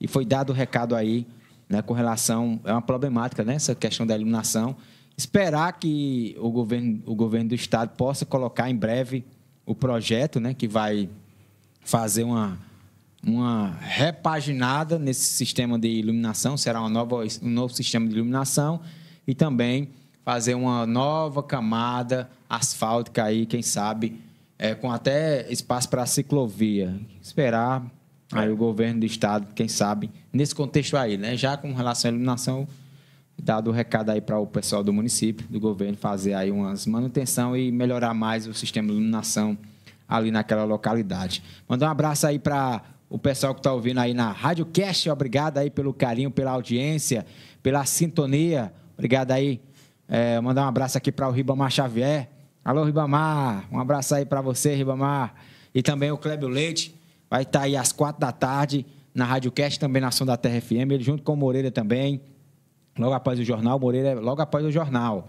E foi dado o recado aí, né, com relação. É uma problemática, né? Essa questão da iluminação. Esperar que o governo, o governo do Estado possa colocar em breve o projeto, né, que vai fazer uma, uma repaginada nesse sistema de iluminação, será uma nova, um novo sistema de iluminação e também fazer uma nova camada asfáltica aí, quem sabe, é, com até espaço para ciclovia. Esperar Aí é. o governo do estado, quem sabe, nesse contexto aí, né? Já com relação à iluminação, dado o recado aí para o pessoal do município, do governo, fazer aí umas manutenção e melhorar mais o sistema de iluminação ali naquela localidade. Mandar um abraço aí para o pessoal que está ouvindo aí na Rádio Cast. Obrigado aí pelo carinho, pela audiência, pela sintonia. Obrigado aí. É, mandar um abraço aqui para o Ribamar Xavier. Alô, Ribamar. Um abraço aí para você, Ribamar. E também o Clébio Leite Vai estar aí às quatro da tarde na Rádio Cast, também na Ação da Terra FM, ele junto com o Moreira também, logo após o jornal, o Moreira logo após o jornal.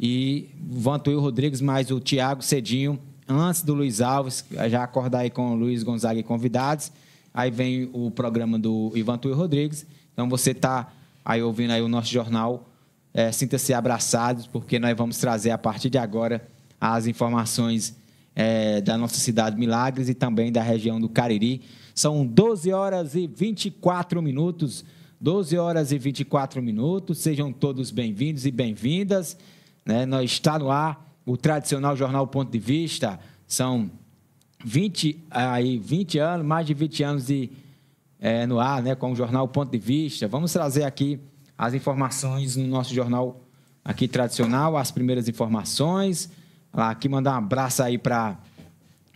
E Vantuil Rodrigues mais o Tiago Cedinho, antes do Luiz Alves, já acordar aí com o Luiz Gonzaga e convidados. Aí vem o programa do Ivan Tuil Rodrigues. Então você está aí ouvindo aí o nosso jornal. É, Sinta-se abraçados, porque nós vamos trazer a partir de agora as informações é, da nossa cidade Milagres e também da região do Cariri. São 12 horas e 24 minutos. 12 horas e 24 minutos. Sejam todos bem-vindos e bem-vindas. Né? Nós está no ar o tradicional jornal Ponto de Vista. São 20, aí, 20 anos, mais de 20 anos de, é, no ar, né? com o jornal Ponto de Vista. Vamos trazer aqui as informações no nosso jornal aqui tradicional, as primeiras informações lá aqui, mandar um abraço aí para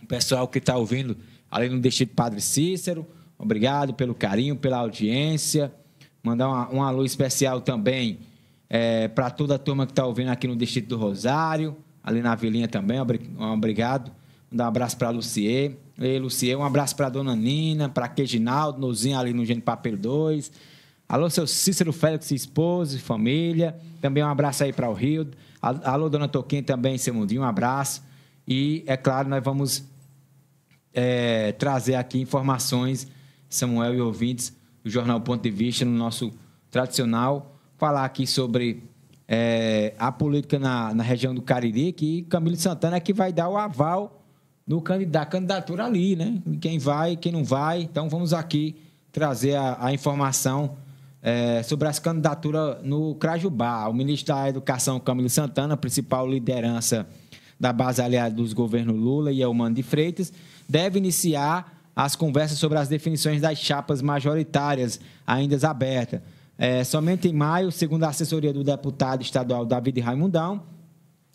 o pessoal que está ouvindo ali no Distrito Padre Cícero. Obrigado pelo carinho, pela audiência. Mandar uma, um alô especial também é, para toda a turma que está ouvindo aqui no Distrito do Rosário, ali na Vilinha também. Obrigado. Mandar um abraço para a Lucier. Ei, Lucier, um abraço para dona Nina, para Queginaldo, Nozinho ali no Gênio Papel 2. Alô, seu Cícero Félix, esposa e família. Também um abraço aí para o Rio Alô, dona Toquinha também, seu mundinho, um abraço. E, é claro, nós vamos é, trazer aqui informações, Samuel e ouvintes, do Jornal Ponto de Vista, no nosso tradicional, falar aqui sobre é, a política na, na, região do Cariri, que Camilo Santana é que vai dar o aval no da candidatura ali, né? Quem vai, quem não vai. Então, vamos aqui trazer a, a informação é, sobre as candidaturas no Crajubá. O ministro da Educação, Camilo Santana, principal liderança da base aliada dos governos Lula e Elmano de Freitas, deve iniciar as conversas sobre as definições das chapas majoritárias ainda abertas. É, somente em maio, segundo a assessoria do deputado estadual David Raimundão,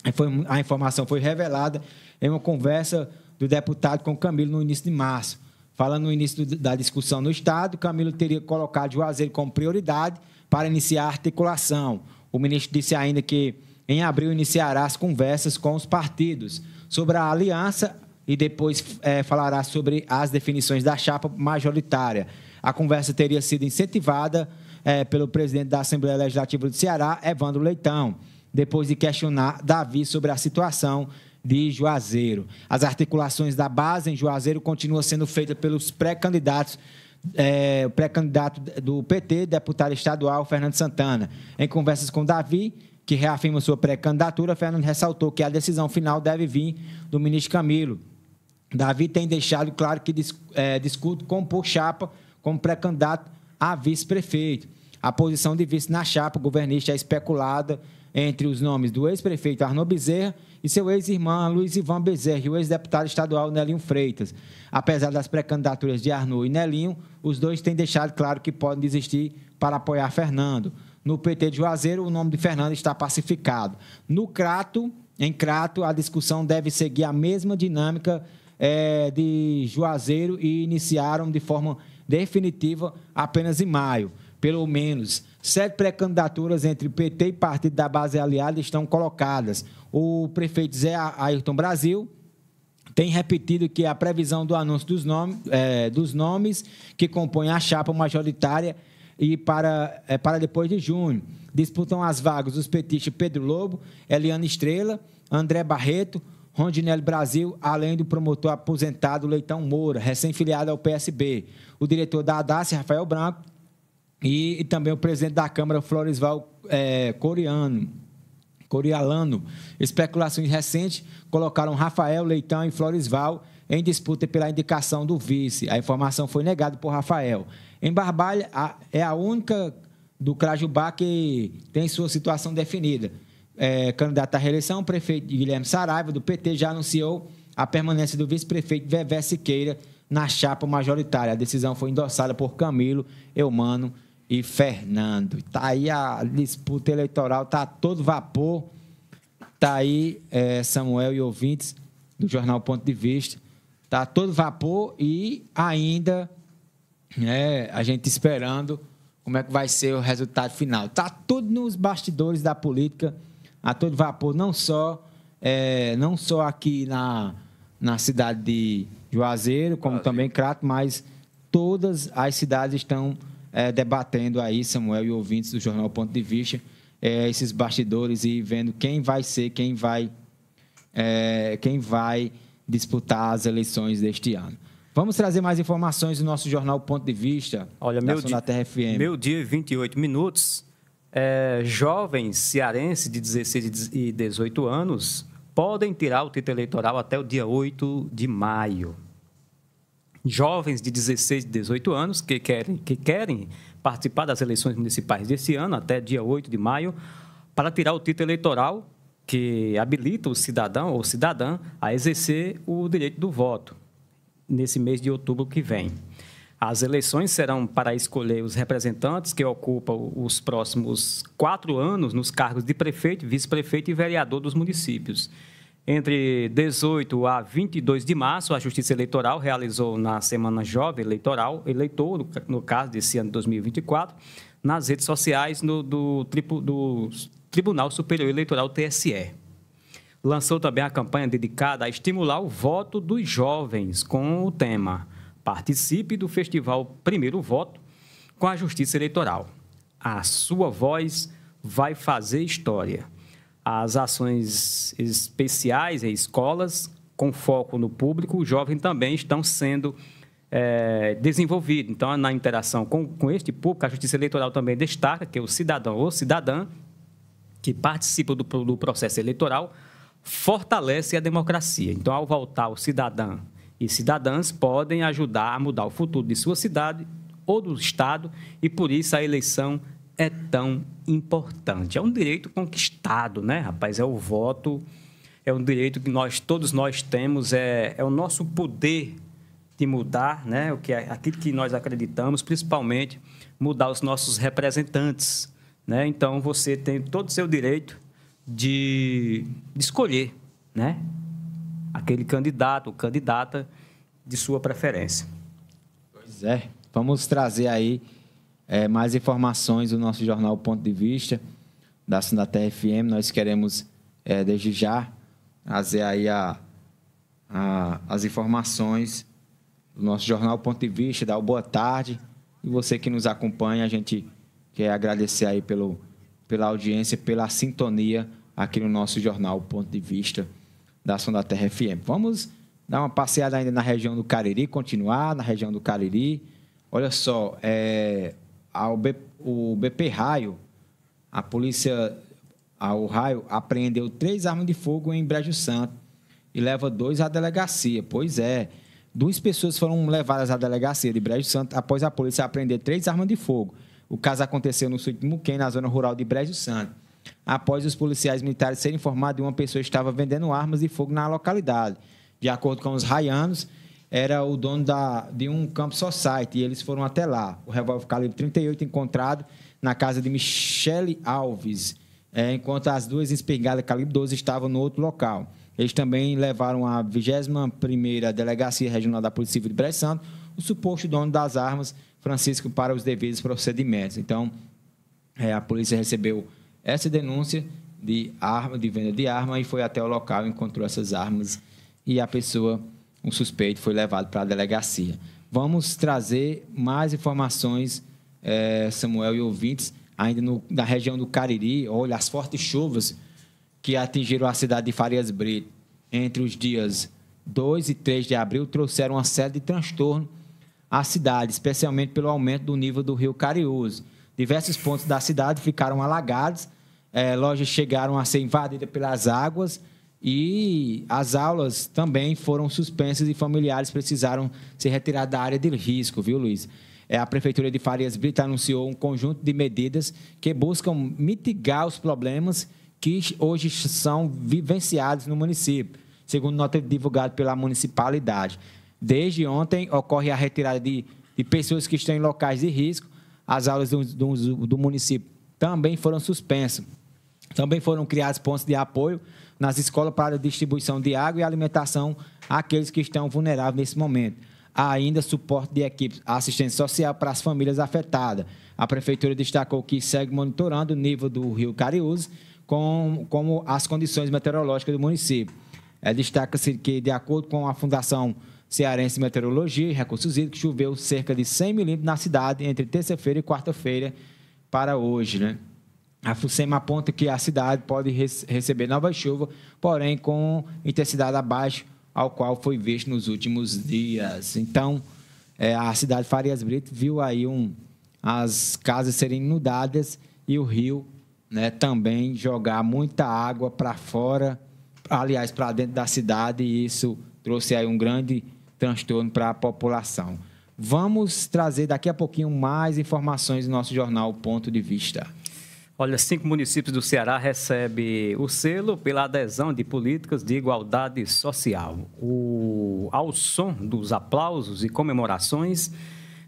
é, foi, a informação foi revelada em uma conversa do deputado com Camilo no início de março. Falando no início da discussão no Estado, Camilo teria colocado Juazeiro como prioridade para iniciar a articulação. O ministro disse ainda que em abril iniciará as conversas com os partidos sobre a aliança e depois é, falará sobre as definições da chapa majoritária. A conversa teria sido incentivada é, pelo presidente da Assembleia Legislativa do Ceará, Evandro Leitão, depois de questionar Davi sobre a situação de Juazeiro. As articulações da base em Juazeiro continuam sendo feitas pelos pré-candidatos é, pré-candidato do PT, deputado estadual Fernando Santana. Em conversas com Davi, que reafirma sua pré-candidatura, Fernando ressaltou que a decisão final deve vir do ministro Camilo. Davi tem deixado claro que dis, é, discute compor chapa como pré-candidato a vice-prefeito. A posição de vice na chapa governista é especulada entre os nomes do ex-prefeito Arnaud Bezerra e seu ex irmão Luiz Ivan Bezerra e o ex-deputado estadual Nelinho Freitas. Apesar das pré-candidaturas de Arnoux e Nelinho, os dois têm deixado claro que podem desistir para apoiar Fernando. No PT de Juazeiro, o nome de Fernando está pacificado. No Crato, em Crato, a discussão deve seguir a mesma dinâmica é, de Juazeiro e iniciaram de forma definitiva apenas em maio, pelo menos Sete pré-candidaturas entre PT e partido da base aliada estão colocadas. O prefeito Zé Ayrton Brasil tem repetido que a previsão do anúncio dos, nomes é, dos nomes que compõem a chapa majoritária e para, é, para depois de junho. Disputam as vagas os petistas Pedro Lobo, Eliana Estrela, André Barreto, Rondinelli Brasil, além do promotor aposentado Leitão Moura, recém-filiado ao PSB, o diretor da ADAS Rafael Branco, e, e também o presidente da Câmara, Floresval é, Coreano. Corialano. Especulações recentes colocaram Rafael Leitão e Floresval em disputa pela indicação do vice. A informação foi negada por Rafael. Em Barbalha, a, é a única do Crajubá que tem sua situação definida. É, candidato à reeleição, o prefeito Guilherme Saraiva, do PT, já anunciou a permanência do vice-prefeito Vevé Siqueira na chapa majoritária. A decisão foi endossada por Camilo Eumano e Fernando. Está aí a disputa eleitoral, está a todo vapor. Está aí é, Samuel e ouvintes do jornal Ponto de Vista. Está a todo vapor e ainda né, a gente esperando como é que vai ser o resultado final. Está tudo nos bastidores da política, a todo vapor, não só, é, não só aqui na, na cidade de Juazeiro, como Juazeiro. também Crato, mas todas as cidades estão é, debatendo aí, Samuel e ouvintes do Jornal Ponto de Vista, é, esses bastidores e vendo quem vai ser, quem vai, é, quem vai disputar as eleições deste ano. Vamos trazer mais informações do nosso jornal Ponto de Vista. Olha, meu dia, TRFM. meu dia 28 minutos. É, jovens cearenses de 16 e 18 anos podem tirar o título eleitoral até o dia 8 de maio jovens de 16 e 18 anos que querem, que querem participar das eleições municipais desse ano, até dia 8 de maio, para tirar o título eleitoral que habilita o cidadão ou cidadã a exercer o direito do voto nesse mês de outubro que vem. As eleições serão para escolher os representantes que ocupam os próximos quatro anos nos cargos de prefeito, vice-prefeito e vereador dos municípios. Entre 18 a 22 de março, a Justiça Eleitoral realizou na Semana Jovem Eleitoral, eleitor, no caso desse ano de 2024, nas redes sociais no, do, do Tribunal Superior Eleitoral, TSE. Lançou também a campanha dedicada a estimular o voto dos jovens, com o tema Participe do Festival Primeiro Voto com a Justiça Eleitoral. A sua voz vai fazer história as ações especiais em escolas, com foco no público, o jovem também estão sendo é, desenvolvidos. Então, na interação com, com este público, a Justiça Eleitoral também destaca que o cidadão ou cidadã que participa do, do processo eleitoral fortalece a democracia. Então, ao voltar, o cidadão e cidadãs podem ajudar a mudar o futuro de sua cidade ou do Estado, e por isso a eleição é tão importante. É um direito conquistado, né, rapaz? É o voto, é um direito que nós todos nós temos, é, é o nosso poder de mudar, né, o que é aquilo que nós acreditamos, principalmente mudar os nossos representantes, né? Então você tem todo o seu direito de, de escolher, né, aquele candidato, candidata de sua preferência. Pois é. Vamos trazer aí é, mais informações do nosso jornal Ponto de Vista, da Sindaterra FM. Nós queremos, é, desde já, trazer aí a, a, as informações do nosso jornal Ponto de Vista, dar boa tarde. E você que nos acompanha, a gente quer agradecer aí pelo, pela audiência, pela sintonia aqui no nosso jornal Ponto de Vista da Sonda Terra FM. Vamos dar uma passeada ainda na região do Cariri, continuar na região do Cariri. Olha só, é, ao B, o BP Raio, a polícia, ao Raio, apreendeu três armas de fogo em Brejo Santo e leva dois à delegacia. Pois é, duas pessoas foram levadas à delegacia de Brejo Santo após a polícia apreender três armas de fogo. O caso aconteceu no sul de Muquém, na zona rural de Brejo Santo, após os policiais militares serem informados de uma pessoa que estava vendendo armas de fogo na localidade. De acordo com os raianos, era o dono da, de um campo society e eles foram até lá. O revólver calibre 38 encontrado na casa de Michele Alves, é, enquanto as duas espingardas calibre 12 estavam no outro local. Eles também levaram à 21ª Delegacia Regional da Polícia Civil de Brejo Santo o suposto dono das armas, Francisco, para os devidos procedimentos. Então, é, a polícia recebeu essa denúncia de arma, de venda de arma, e foi até o local, encontrou essas armas e a pessoa um suspeito foi levado para a delegacia. Vamos trazer mais informações, é, Samuel e ouvintes, ainda no, na região do Cariri. Olha, as fortes chuvas que atingiram a cidade de Farias Brito entre os dias 2 e 3 de abril trouxeram uma série de transtornos à cidade, especialmente pelo aumento do nível do rio Cariús. Diversos pontos da cidade ficaram alagados, eh, lojas chegaram a ser invadidas pelas águas e as aulas também foram suspensas e familiares precisaram se retirar da área de risco, viu, Luiz? É, a Prefeitura de Farias Brito anunciou um conjunto de medidas que buscam mitigar os problemas que hoje são vivenciados no município, segundo nota divulgada pela municipalidade. Desde ontem, ocorre a retirada de, de pessoas que estão em locais de risco. As aulas do, do, do município também foram suspensas. Também foram criados pontos de apoio nas escolas para a distribuição de água e alimentação àqueles que estão vulneráveis nesse momento. Há ainda suporte de equipes, assistência social para as famílias afetadas. A Prefeitura destacou que segue monitorando o nível do rio Cariús, com, como as condições meteorológicas do município. É, Destaca-se que, de acordo com a Fundação Cearense de Meteorologia e Recursos Hídricos, choveu cerca de 100 milímetros na cidade entre terça-feira e quarta-feira para hoje. Né? A FUNSEMA aponta que a cidade pode receber nova chuva, porém com intensidade abaixo ao qual foi visto nos últimos dias. Então, é, a cidade Farias Brito viu aí um, as casas serem inundadas e o rio né, também jogar muita água para fora, aliás, para dentro da cidade, e isso trouxe aí um grande transtorno para a população. Vamos trazer daqui a pouquinho mais informações do nosso jornal Ponto de Vista. Olha, cinco municípios do Ceará recebem o selo pela adesão de políticas de igualdade social. O, ao som dos aplausos e comemorações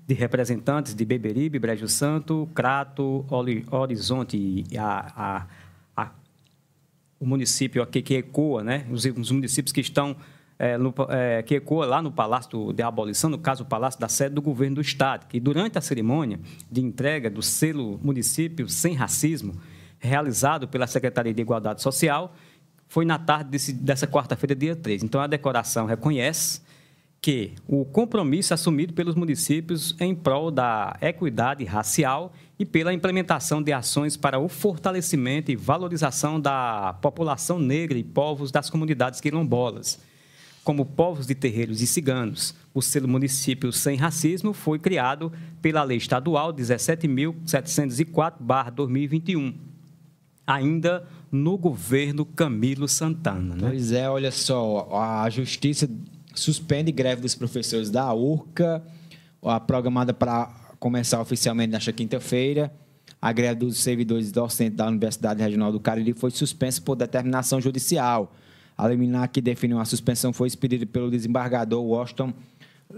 de representantes de Beberibe, Brejo Santo, Crato, Horizonte, a, a, a, o município aqui que ecoa, né? os, os municípios que estão é, no, é, que ecoa lá no Palácio da Abolição, no caso, o Palácio da Sede do Governo do Estado, que durante a cerimônia de entrega do selo Município Sem Racismo, realizado pela Secretaria de Igualdade Social, foi na tarde desse, dessa quarta-feira, dia 3. Então, a decoração reconhece que o compromisso assumido pelos municípios em prol da equidade racial e pela implementação de ações para o fortalecimento e valorização da população negra e povos das comunidades quilombolas como povos de terreiros e ciganos. O selo município sem racismo foi criado pela Lei Estadual 17.704/2021, ainda no governo Camilo Santana. Né? Pois é, olha só, a justiça suspende greve dos professores da URCA, a programada para começar oficialmente nesta quinta-feira. A greve dos servidores docentes da Universidade Regional do Cariri foi suspensa por determinação judicial. A liminar que definiu a suspensão foi expedida pelo desembargador Washington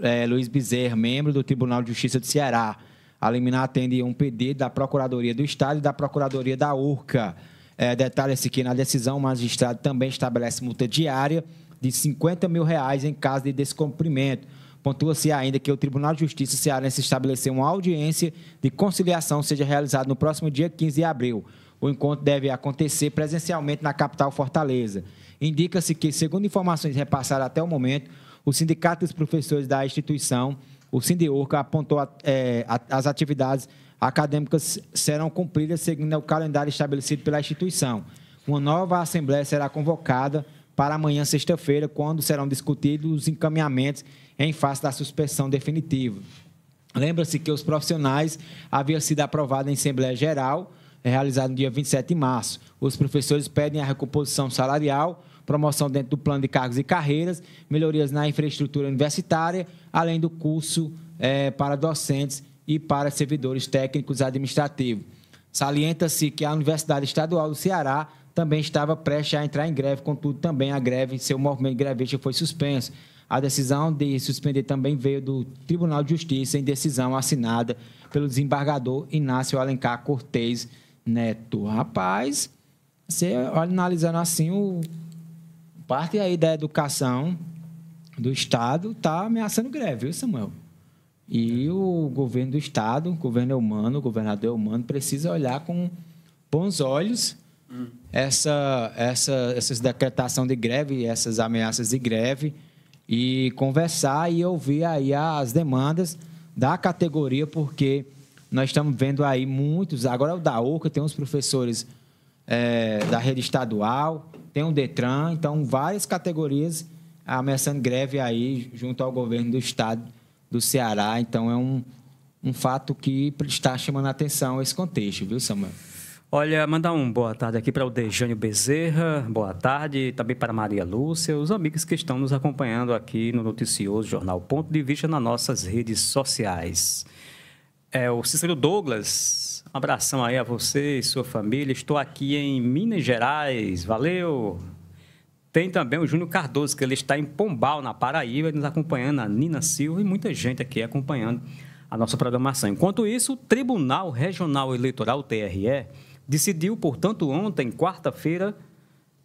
é, Luiz Bezerra, membro do Tribunal de Justiça de Ceará. A liminar atende um pedido da Procuradoria do Estado e da Procuradoria da URCA. É, Detalha-se que na decisão o magistrado também estabelece multa diária de 50 mil reais em caso de descumprimento. Pontua-se ainda que o Tribunal de Justiça cearense estabeleceu uma audiência de conciliação seja realizada no próximo dia 15 de abril. O encontro deve acontecer presencialmente na capital Fortaleza. Indica-se que, segundo informações repassadas até o momento, o Sindicato dos Professores da instituição, o Sindiurca, apontou é, as atividades acadêmicas serão cumpridas seguindo o calendário estabelecido pela instituição. Uma nova assembleia será convocada para amanhã, sexta-feira, quando serão discutidos os encaminhamentos em face da suspensão definitiva. Lembra-se que os profissionais haviam sido aprovados em Assembleia Geral, realizada no dia 27 de março. Os professores pedem a recomposição salarial, promoção dentro do plano de cargos e carreiras, melhorias na infraestrutura universitária, além do curso é, para docentes e para servidores técnicos administrativos. Salienta-se que a Universidade Estadual do Ceará também estava prestes a entrar em greve, contudo, também a greve, seu movimento grevista foi suspenso. A decisão de suspender também veio do Tribunal de Justiça, em decisão assinada pelo desembargador Inácio Alencar Cortez Neto. Rapaz, você analisando assim o parte aí da educação do Estado está ameaçando greve, viu, Samuel? E o governo do Estado, o governo é humano, o governador é humano, precisa olhar com bons olhos essa, essa, essa decretação de greve, essas ameaças de greve, e conversar e ouvir aí as demandas da categoria, porque nós estamos vendo aí muitos. Agora, o da UCA tem uns professores é, da rede estadual, tem o Detran, então várias categorias ameaçando greve aí junto ao governo do estado do Ceará. Então é um, um fato que está chamando a atenção esse contexto, viu, Samuel? Olha, mandar um boa tarde aqui para o Dejânio Bezerra, boa tarde, também para Maria Lúcia, os amigos que estão nos acompanhando aqui no noticioso jornal Ponto de Vista nas nossas redes sociais. É o Cícero Douglas, um abração aí a você e sua família. Estou aqui em Minas Gerais. Valeu! Tem também o Júnior Cardoso, que ele está em Pombal, na Paraíba, nos acompanhando, a Nina Silva e muita gente aqui acompanhando a nossa programação. Enquanto isso, o Tribunal Regional Eleitoral, TRE, decidiu, portanto, ontem, quarta-feira,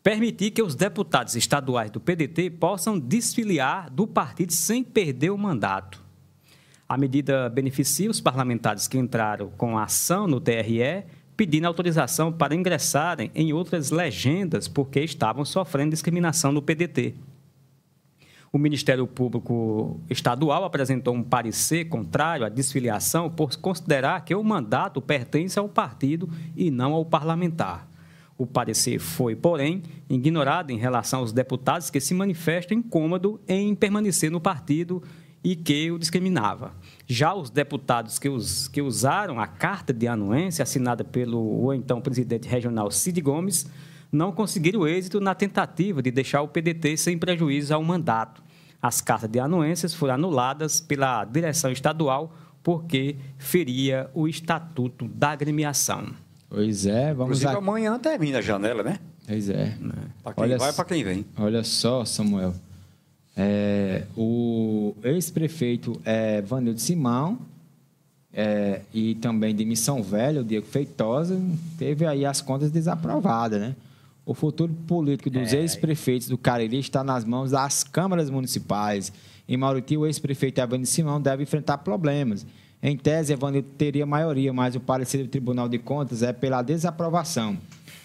permitir que os deputados estaduais do PDT possam desfiliar do partido sem perder o mandato. A medida beneficia os parlamentares que entraram com ação no TRE, pedindo autorização para ingressarem em outras legendas porque estavam sofrendo discriminação no PDT. O Ministério Público Estadual apresentou um parecer contrário à desfiliação por considerar que o mandato pertence ao partido e não ao parlamentar. O parecer foi, porém, ignorado em relação aos deputados que se manifestam incômodo em permanecer no partido e que o discriminava. Já os deputados que, que usaram a carta de anuência assinada pelo então presidente regional Cid Gomes não conseguiram êxito na tentativa de deixar o PDT sem prejuízo ao mandato. As cartas de anuências foram anuladas pela direção estadual porque feria o estatuto da agremiação. Pois é, vamos Inclusive, amanhã termina a janela, né? Pois é. Né? Para quem olha vai, para quem vem. Olha só, Samuel. É, o ex-prefeito é Vanildo Simão é, e também de Missão Velha, o Diego Feitosa, teve aí as contas desaprovadas, né? O futuro político dos é. ex-prefeitos do Cariri está nas mãos das câmaras municipais. Em Mauriti, o ex-prefeito Evandro Simão deve enfrentar problemas. Em tese, Evandro teria maioria, mas o parecer do Tribunal de Contas é pela desaprovação.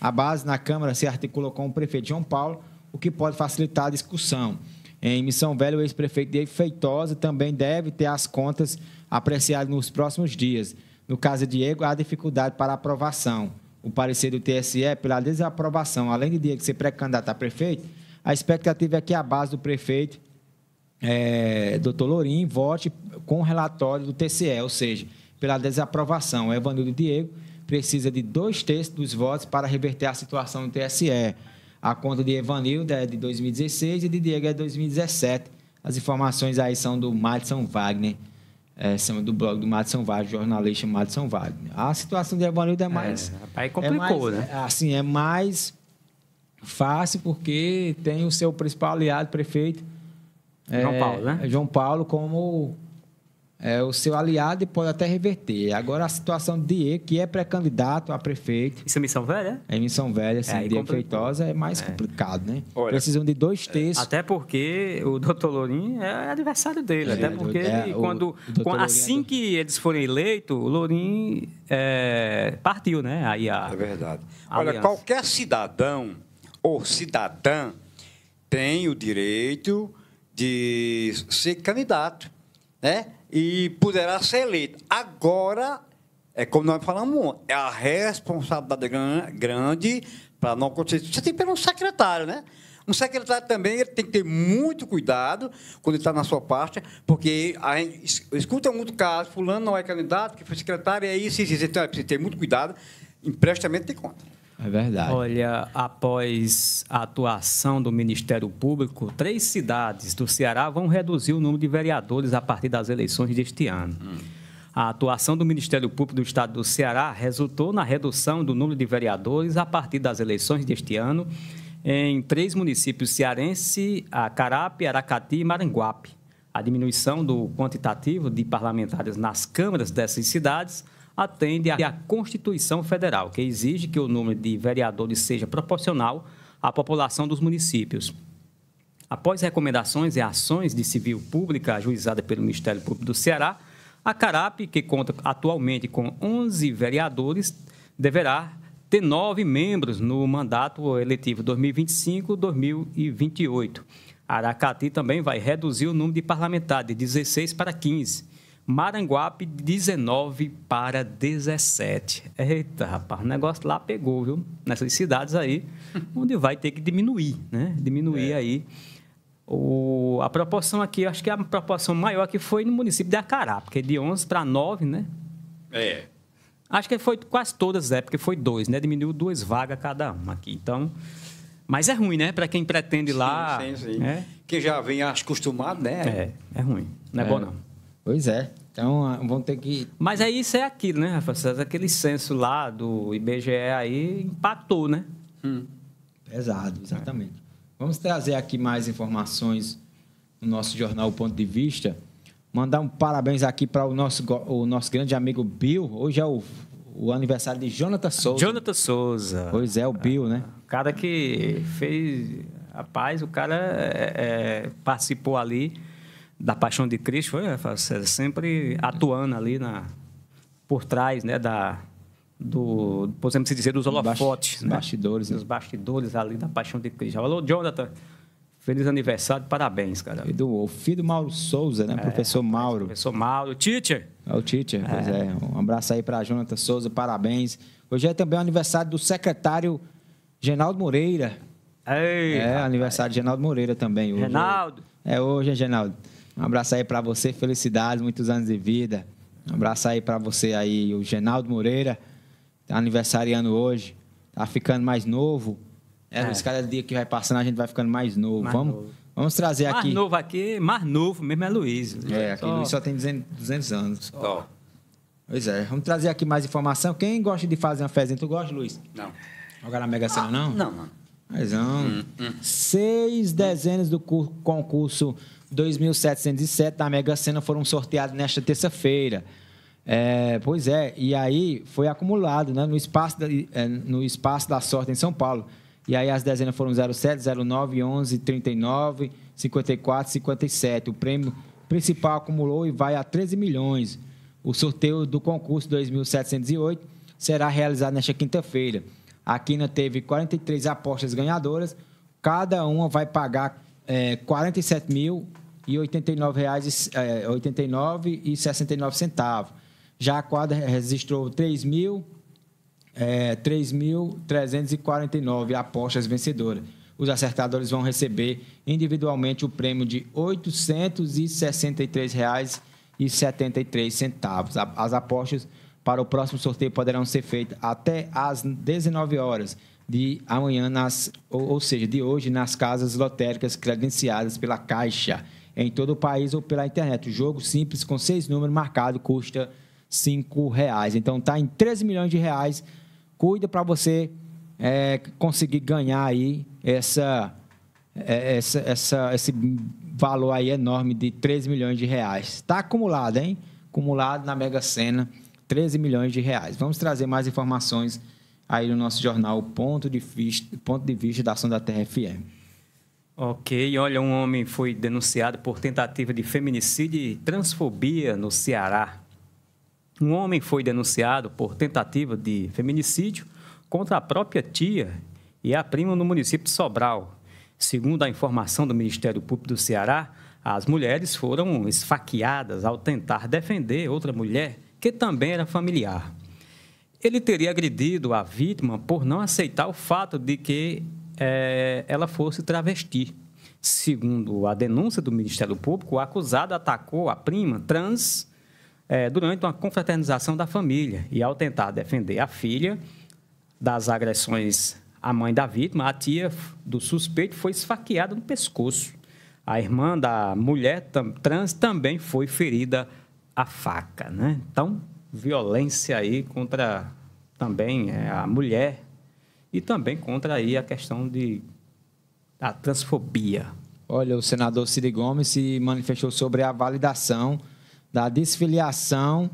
A base na Câmara se articulou com o prefeito João Paulo, o que pode facilitar a discussão. Em Missão Velha, o ex-prefeito Diego Feitosa também deve ter as contas apreciadas nos próximos dias. No caso de Diego, há dificuldade para aprovação. O parecer do TSE é pela desaprovação. Além de Diego ser pré-candidato a prefeito, a expectativa é que a base do prefeito, é, doutor Lourim, vote com o relatório do TSE, ou seja, pela desaprovação. O Evanildo Diego precisa de dois terços dos votos para reverter a situação do TSE. A conta de Evanilda é de 2016 e de Diego é de 2017. As informações aí são do Madison Wagner, é, são do blog do Madison Wagner, jornalista Madison Wagner. A situação de Evanilda é, é mais... É, aí complicou, é mais, né? Assim, é mais fácil porque tem o seu principal aliado, prefeito... João é, Paulo, né? João Paulo como é, o seu aliado e pode até reverter. Agora, a situação de Diego, que é pré-candidato a prefeito. Isso é missão velha? É missão velha, sim. É, assim, Diego Feitosa é mais é. complicado, né? Olha, Precisam de dois é, terços. Até porque o doutor Lourin é adversário dele. É, até porque ele, é, quando, é quando assim que eles forem eleitos, o Lourin partiu, né? Aí a, é verdade. A Olha, aliança. qualquer cidadão ou cidadã tem o direito de ser candidato, né? e poderá ser eleito. Agora, é como nós falamos, é a responsabilidade grande para não acontecer. Você é tem pelo um secretário, né? Um secretário também ele tem que ter muito cuidado quando ele está na sua parte, porque a gente escuta muito caso, fulano não é candidato, que foi secretário, e aí sim, sim, então é preciso ter muito cuidado, empréstimo tem conta. É verdade. Olha, após a atuação do Ministério Público, três cidades do Ceará vão reduzir o número de vereadores a partir das eleições deste ano. Hum. A atuação do Ministério Público do Estado do Ceará resultou na redução do número de vereadores a partir das eleições deste ano em três municípios cearense, Acarape, Aracati e Maranguape. A diminuição do quantitativo de parlamentares nas câmaras dessas cidades atende à Constituição Federal, que exige que o número de vereadores seja proporcional à população dos municípios. Após recomendações e ações de civil pública ajuizada pelo Ministério Público do Ceará, a CARAP, que conta atualmente com 11 vereadores, deverá ter nove membros no mandato eletivo 2025-2028. Aracati também vai reduzir o número de parlamentares de 16 para 15 Maranguape 19 para 17. Eita, rapaz, o negócio lá pegou, viu? Nessas cidades aí, onde vai ter que diminuir, né? Diminuir é. aí. O, a proporção aqui, acho que a proporção maior que foi no município de Acará, porque de 11 para 9, né? É. Acho que foi quase todas, é, porque foi dois, né? Diminuiu duas vagas cada uma aqui. Então, mas é ruim, né? Para quem pretende sim, lá. Sim, sim. É? Quem já vem acostumado, né? É, é ruim. Não é, é. bom, não. Pois é. Então, ah, vão ter que. Mas aí isso é aquilo, né, Rafa? É aquele censo lá do IBGE aí empatou, né? Hum. Pesado, exatamente. É. Vamos trazer aqui mais informações no nosso jornal o Ponto de Vista. Mandar um parabéns aqui para o nosso, o nosso grande amigo Bill. Hoje é o, o aniversário de Jonathan Souza. Jonathan Souza. Pois é, o Bill, né? O cara que fez. Rapaz, o cara é, é, participou ali da Paixão de Cristo, foi sempre atuando ali na, por trás né, da, do, podemos dizer, dos holofotes. Bast né? bastidores. os né. Dos bastidores ali da Paixão de Cristo. Alô, Jonathan, feliz aniversário, parabéns, cara. E do, o filho do Mauro Souza, né? É, professor Mauro. Professor Mauro, teacher. É o teacher, é. pois é. Um abraço aí para Jonathan Souza, parabéns. Hoje é também o aniversário do secretário Genaldo Moreira. Ei, é, rapaz. aniversário de Genaldo Moreira também. Hoje Genaldo. É hoje, é, um abraço aí para você, felicidades, muitos anos de vida. Um abraço aí para você aí, o Genaldo Moreira, tá aniversariando hoje, tá ficando mais novo. É, é. Luiz, cada dia que vai passando a gente vai ficando mais novo. Mais vamos, novo. vamos trazer mais aqui. Mais novo aqui, mais novo mesmo é Luiz. É, aqui Luiz só tem 200, anos. Só. Pois é, vamos trazer aqui mais informação. Quem gosta de fazer uma fezinha? Tu gosta, Luiz? Não. Jogar na Mega Sena, ah, não? Não, não. Mas não. Hum, hum. Seis dezenas do concurso 2.707 da Mega Sena foram sorteados nesta terça-feira. É, pois é, e aí foi acumulado né, no, espaço da, é, no espaço da sorte em São Paulo. E aí as dezenas foram 07, 09, 11, 39, 54, 57. O prêmio principal acumulou e vai a 13 milhões. O sorteio do concurso 2708 será realizado nesta quinta-feira. A Quina teve 43 apostas ganhadoras, cada uma vai pagar é, R$ 47.089,69. Reais, é, 89 e 69 centavos. Já a quadra registrou 3 mil é, 3.349 apostas vencedoras. Os acertadores vão receber individualmente o prêmio de R$ 863,73. As apostas para o próximo sorteio poderão ser feitas até às 19 horas de amanhã, nas, ou, ou seja, de hoje, nas casas lotéricas credenciadas pela Caixa em todo o país ou pela internet. O jogo simples com seis números marcado custa cinco reais. Então tá em 13 milhões de reais. Cuida para você é, conseguir ganhar aí essa, é, essa, essa, esse valor aí enorme de 13 milhões de reais. está acumulado, hein? Acumulado na Mega Sena, 13 milhões de reais. Vamos trazer mais informações aí no nosso jornal Ponto de Vista, Ponto de Vista da Ação da TRFE. Ok, olha, um homem foi denunciado por tentativa de feminicídio e transfobia no Ceará. Um homem foi denunciado por tentativa de feminicídio contra a própria tia e a prima no município de Sobral. Segundo a informação do Ministério Público do Ceará, as mulheres foram esfaqueadas ao tentar defender outra mulher que também era familiar ele teria agredido a vítima por não aceitar o fato de que é, ela fosse travesti. Segundo a denúncia do Ministério Público, o acusado atacou a prima trans é, durante uma confraternização da família e, ao tentar defender a filha das agressões à mãe da vítima, a tia do suspeito foi esfaqueada no pescoço. A irmã da mulher trans também foi ferida à faca. Né? Então, violência aí contra também é, a mulher e também contra aí a questão de da transfobia. Olha, o senador Ciro Gomes se manifestou sobre a validação da desfiliação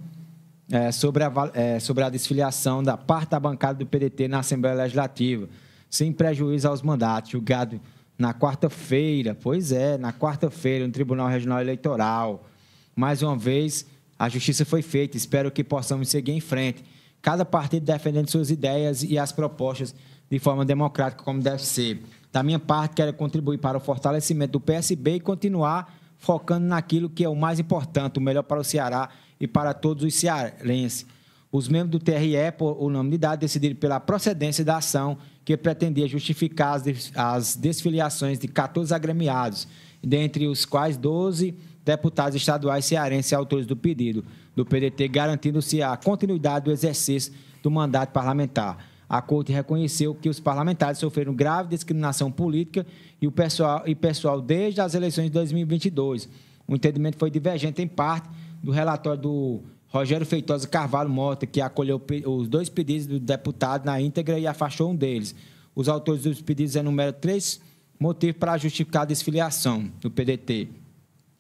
é, sobre, a, é, sobre a desfiliação da parte da bancada do PDT na Assembleia Legislativa, sem prejuízo aos mandatos, julgado na quarta-feira, pois é, na quarta-feira, no Tribunal Regional Eleitoral. Mais uma vez, a justiça foi feita, espero que possamos seguir em frente. Cada partido defendendo suas ideias e as propostas de forma democrática, como deve ser. Da minha parte, quero contribuir para o fortalecimento do PSB e continuar focando naquilo que é o mais importante, o melhor para o Ceará e para todos os cearenses. Os membros do TRE, por unanimidade, decidiram pela procedência da ação que pretendia justificar as desfiliações de 14 agremiados, dentre os quais 12 deputados estaduais cearenses autores do pedido do PDT, garantindo-se a continuidade do exercício do mandato parlamentar. A Corte reconheceu que os parlamentares sofreram grave discriminação política e o pessoal, e pessoal desde as eleições de 2022. O entendimento foi divergente em parte do relatório do Rogério Feitosa Carvalho Mota, que acolheu os dois pedidos do deputado na íntegra e afastou um deles. Os autores dos pedidos enumeram três motivos para justificar a desfiliação do PDT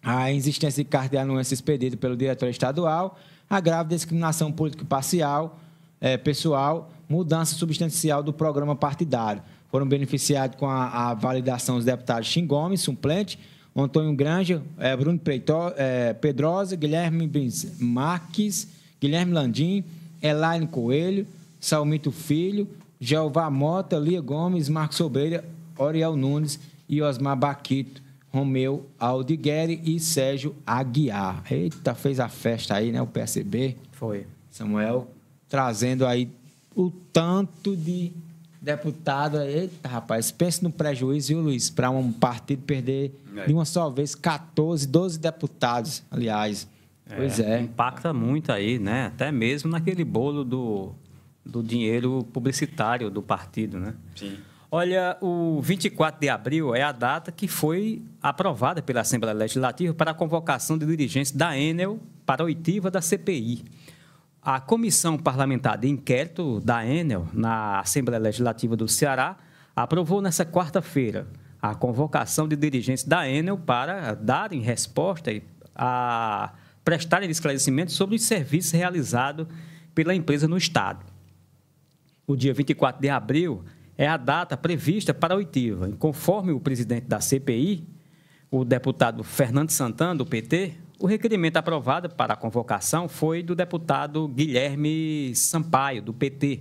a existência de carta de anúncio expedida pelo diretor estadual, a grave discriminação político-parcial, é, eh, pessoal, mudança substancial do programa partidário. Foram beneficiados com a, a validação os deputados Xim Gomes, suplente, Antônio Granja, é, Bruno peitor é, Pedrosa, Guilherme Bins Marques, Guilherme Landim, Elaine Coelho, Salmito Filho, Jeová Mota, Lia Gomes, Marcos Sobreira, Oriel Nunes e Osmar Baquito. Romeu Aldigueri e Sérgio Aguiar. Eita, fez a festa aí, né? O PSB. Foi. Samuel trazendo aí o tanto de deputado. Eita, rapaz, pense no prejuízo, viu, Luiz? Para um partido perder é. de uma só vez 14, 12 deputados, aliás. É, pois é. Impacta muito aí, né? Até mesmo naquele bolo do, do dinheiro publicitário do partido, né? Sim. Olha, o 24 de abril é a data que foi aprovada pela Assembleia Legislativa para a convocação de dirigentes da Enel para a oitiva da CPI. A Comissão Parlamentar de Inquérito da Enel, na Assembleia Legislativa do Ceará, aprovou nesta quarta-feira a convocação de dirigentes da Enel para darem resposta a prestarem esclarecimentos sobre os serviços realizados pela empresa no Estado. O dia 24 de abril, é a data prevista para a oitiva. conforme o presidente da CPI, o deputado Fernando Santana, do PT, o requerimento aprovado para a convocação foi do deputado Guilherme Sampaio, do PT.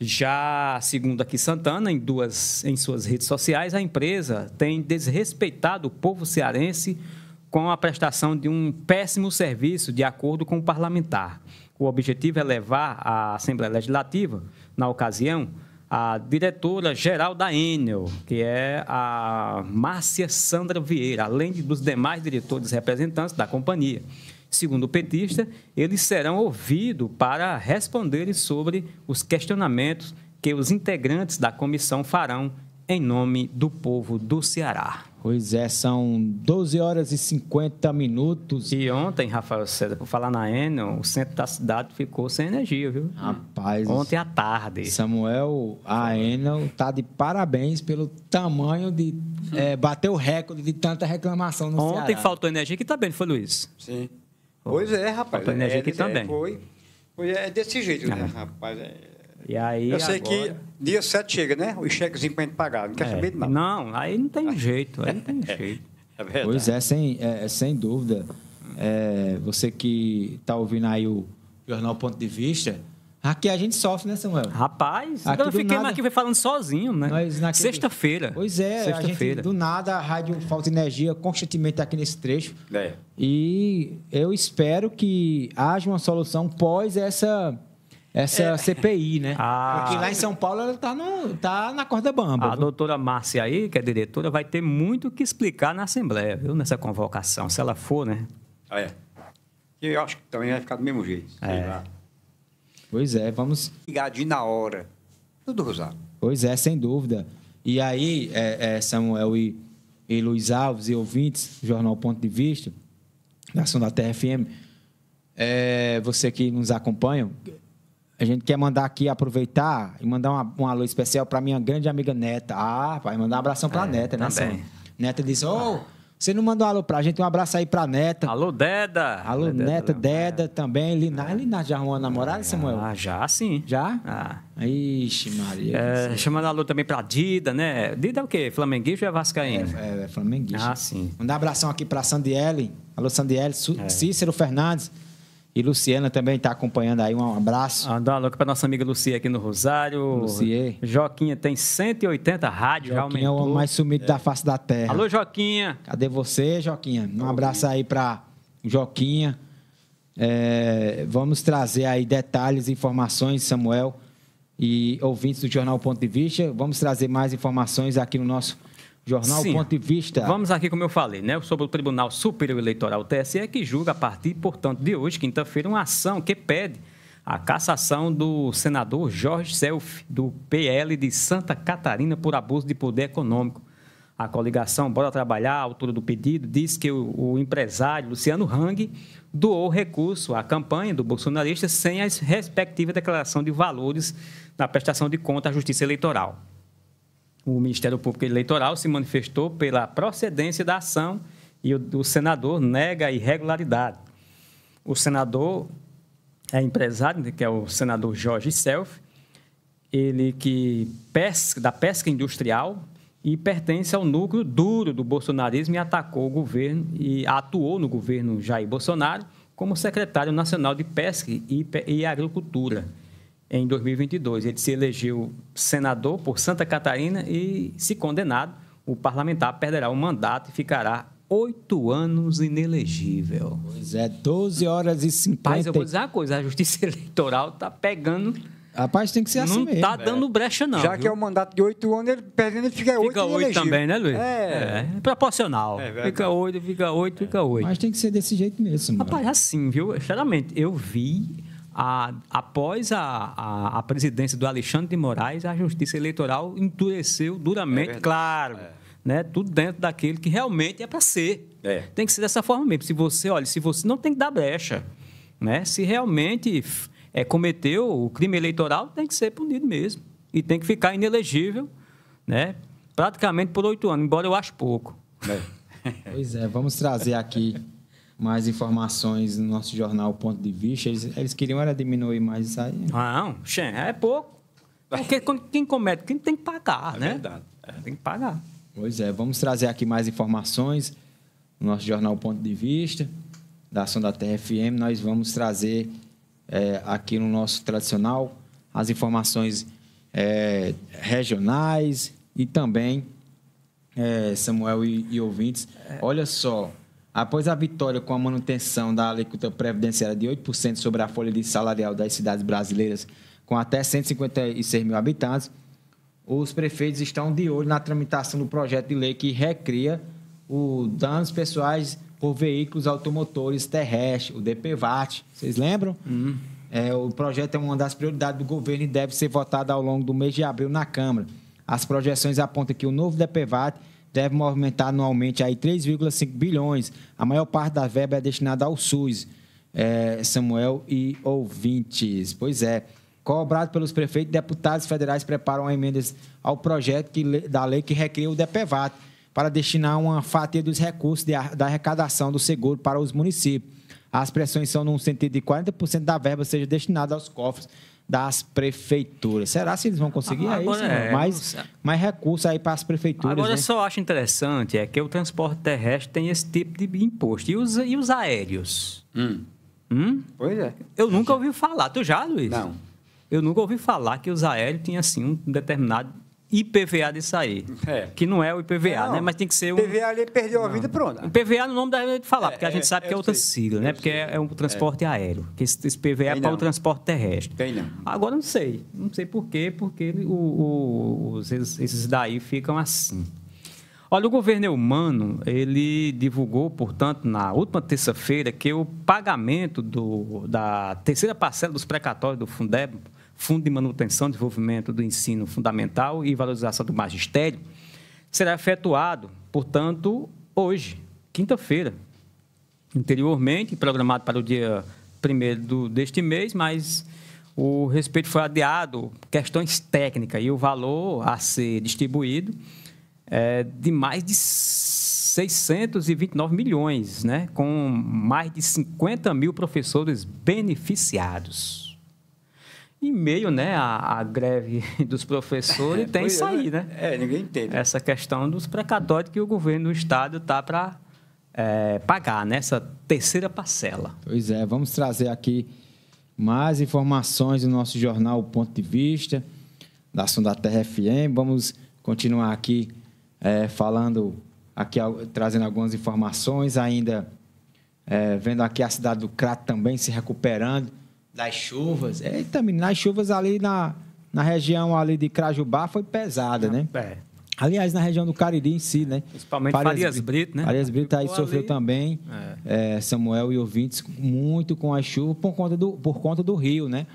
Já, segundo aqui Santana, em, duas, em suas redes sociais, a empresa tem desrespeitado o povo cearense com a prestação de um péssimo serviço, de acordo com o parlamentar. O objetivo é levar a Assembleia Legislativa, na ocasião, a diretora-geral da Enel, que é a Márcia Sandra Vieira, além dos demais diretores representantes da companhia. Segundo o petista, eles serão ouvidos para responderem sobre os questionamentos que os integrantes da comissão farão em nome do povo do Ceará. Pois é, são 12 horas e 50 minutos. E ontem, Rafael César, por falar na Enel, o centro da cidade ficou sem energia, viu? Rapaz. Ontem à tarde. Samuel, a Enel tá de parabéns pelo tamanho de. É, bateu o recorde de tanta reclamação no ontem Ontem faltou energia que também, foi, Luiz? Sim. Pois é, rapaz. Faltou é, energia aqui é, é, também. Foi, foi é desse jeito, né, ah. rapaz? É e aí, eu sei agora... que dia 7 chega, né? o chequezinho para a gente pagar. Não quer é. saber de nada. Não, aí não tem jeito, aí não tem é, jeito. É Pois é, sem, é, sem dúvida. É, você que está ouvindo aí o Jornal Ponto de Vista, aqui a gente sofre, né, Samuel? Rapaz, aqui eu fiquei nada, aqui falando sozinho, né? Sexta-feira. Pois é, sexta-feira. Do nada a rádio falta energia constantemente aqui nesse trecho. É. E eu espero que haja uma solução pós essa essa é. é. CPI, né? Ah. Porque lá em São Paulo ela está tá na corda bamba. A viu? doutora Márcia aí, que é diretora, vai ter muito o que explicar na Assembleia, viu? Nessa convocação, se ela for, né? Ah, é. Eu acho que também vai ficar do mesmo jeito. É. Pois é, vamos... Ligadinho na hora. Tudo usado. Pois é, sem dúvida. E aí, é, é Samuel e, e Luiz Alves e ouvintes, Jornal Ponto de Vista, da ação da TRFM, é, você que nos acompanha, a gente quer mandar aqui aproveitar e mandar uma, um alô especial para minha grande amiga Neta. Ah, vai mandar um abração para é, Neta, né? Também. Neta disse: Ô, oh, você não mandou um alô pra gente? Um abraço aí pra Neta. Alô, Deda. Alô, Neta, Deda, Deda também. Lina é. já arrumou namorada, ah, Samuel? Ah, já sim. Já? Ah. Ixi, Maria. É, chamando alô também pra Dida, né? Dida é o quê? Flamenguista ou é vascaíno? É, é, é flamenguista. Ah, sim. Mandar um abração aqui pra Sandiele. Alô, Sandiele. É. Cícero Fernandes. E Luciana também está acompanhando aí, um abraço. Andar ah, louco para nossa amiga Lucia aqui no Rosário. Lucie. Joquinha tem 180 rádios, realmente. Joquinha é o mais sumido é. da face da terra. Alô, Joquinha. Cadê você, Joquinha? Um abraço aí para Joquinha. É, vamos trazer aí detalhes, informações, Samuel, e ouvintes do Jornal Ponto de Vista. Vamos trazer mais informações aqui no nosso Jornal Sim. Ponto de Vista. Vamos aqui, como eu falei, né, sobre o Tribunal Superior Eleitoral, o TSE, que julga a partir, portanto, de hoje, quinta-feira, uma ação que pede a cassação do senador Jorge Self, do PL de Santa Catarina, por abuso de poder econômico. A coligação Bora Trabalhar, autora do pedido, diz que o, o empresário Luciano Hang doou recurso à campanha do bolsonarista sem a respectiva declaração de valores na prestação de conta à Justiça Eleitoral o Ministério Público Eleitoral se manifestou pela procedência da ação e o, o senador nega a irregularidade. O senador é empresário, né, que é o senador Jorge Self, ele que pesca, da pesca industrial e pertence ao núcleo duro do bolsonarismo e atacou o governo e atuou no governo Jair Bolsonaro como secretário nacional de pesca e, e agricultura em 2022. Ele se elegeu senador por Santa Catarina e, se condenado, o parlamentar perderá o mandato e ficará oito anos inelegível. Pois é, 12 horas e 50. Mas eu vou dizer uma coisa, a justiça eleitoral está pegando... Rapaz, tem que ser não assim Não está dando brecha, não. Já viu? que é um mandato de oito anos, ele perdendo ele fica oito Fica oito também, né, Luiz? É. é. é proporcional. É fica oito, fica oito, é. fica oito. Mas tem que ser desse jeito mesmo. Rapaz, mano. É assim, viu? Sinceramente, eu vi a, após a, a, a, presidência do Alexandre de Moraes, a justiça eleitoral endureceu duramente, é claro. É. Né, tudo dentro daquele que realmente é para ser. É. Tem que ser dessa forma mesmo. Se você, olha, se você não tem que dar brecha, né? Se realmente é, cometeu o crime eleitoral, tem que ser punido mesmo e tem que ficar inelegível, né? Praticamente por oito anos, embora eu acho pouco. É. Pois é, vamos trazer aqui mais informações no nosso jornal Ponto de Vista. Eles, eles queriam era diminuir mais isso aí. Não, Xen, é pouco. Porque quem comete quem tem que pagar, é né? Verdade. É. Tem que pagar. Pois é, vamos trazer aqui mais informações no nosso jornal Ponto de Vista, da ação da TFM Nós vamos trazer é, aqui no nosso tradicional as informações é, regionais e também, é, Samuel e, e ouvintes, é. olha só, Após a vitória com a manutenção da alíquota previdenciária de 8% sobre a folha de salarial das cidades brasileiras com até 156 mil habitantes, os prefeitos estão de olho na tramitação do projeto de lei que recria os danos pessoais por veículos automotores terrestres, o DPVAT. Vocês lembram? Uhum. É, o projeto é uma das prioridades do governo e deve ser votado ao longo do mês de abril na Câmara. As projeções apontam que o novo DPVAT deve movimentar anualmente 3,5 bilhões. A maior parte da verba é destinada ao SUS, é, Samuel e ouvintes. Pois é. Cobrado pelos prefeitos, deputados federais preparam emendas ao projeto que, da lei que recria o DPVAT para destinar uma fatia dos recursos de, da arrecadação do seguro para os municípios. As pressões são num sentido de 40% da verba seja destinada aos cofres das prefeituras. Será se eles vão conseguir? Ah, é, agora, é, isso, mais, mais recursos aí para as prefeituras. Agora, né? eu só acho interessante é que o transporte terrestre tem esse tipo de imposto. E os, e os aéreos? Hum. Hum? Pois é. Eu nunca ouvi falar. Tu já, Luiz? Não. Eu nunca ouvi falar que os aéreos tinham, assim, um determinado IPVA de sair. É. Que não é o IPVA, não, né? Mas tem que ser um. IPVA ali perdeu a vida e pronto. IPVA no nome da gente falar, é, porque a gente é, sabe que é outra sei, sigla, né? Porque é um transporte é. aéreo. Que esse, esse PVA é para o transporte terrestre. Tem não. Agora não sei. Não sei por quê, porque o, o, os, esses daí ficam assim. Olha, o governo humano, ele divulgou, portanto, na última terça-feira, que o pagamento do, da terceira parcela dos precatórios do Fundeb Fundo de Manutenção e Desenvolvimento do Ensino Fundamental e Valorização do Magistério, será efetuado, portanto, hoje, quinta-feira. Anteriormente, programado para o dia 1 deste mês, mas o respeito foi adiado, questões técnicas, e o valor a ser distribuído é de mais de 629 milhões, né? com mais de 50 mil professores beneficiados em meio né, à, à greve dos professores, é, tem isso aí, é, né? né? É, ninguém entende. Essa questão dos precatórios que o governo do Estado está para é, pagar nessa né, terceira parcela. Pois é, vamos trazer aqui mais informações do nosso jornal o Ponto de Vista, da ação da TRFM. Vamos continuar aqui é, falando, aqui trazendo algumas informações, ainda é, vendo aqui a cidade do Crato também se recuperando das chuvas? É. Eita, menino, as chuvas ali na, na região ali de Crajubá foi pesada, ah, né? É. Aliás, na região do Cariri em si, né? Principalmente Farias, Farias Brito, né? Farias Brito aí sofreu ali. também, é. É, Samuel e ouvintes, muito com a chuva por conta do, por conta do rio, né?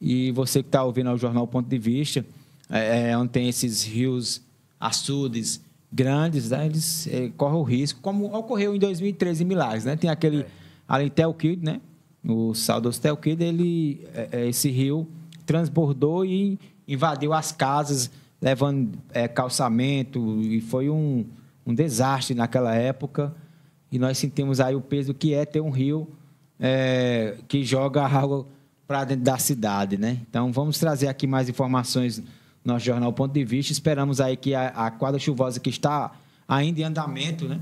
E você que está ouvindo o jornal Ponto de Vista, é, é, onde tem esses rios açudes grandes, né? eles é, correm o risco, como ocorreu em 2013 em Milagres, né? Tem aquele é. ali em o né? no Saldo Hostel ele, é, é, esse rio transbordou e invadiu as casas, levando é, calçamento, e foi um, um desastre naquela época. E nós sentimos aí o peso que é ter um rio é, que joga água para dentro da cidade. Né? Então, vamos trazer aqui mais informações no nosso jornal Ponto de Vista. Esperamos aí que a, a quadra chuvosa que está ainda em andamento, né?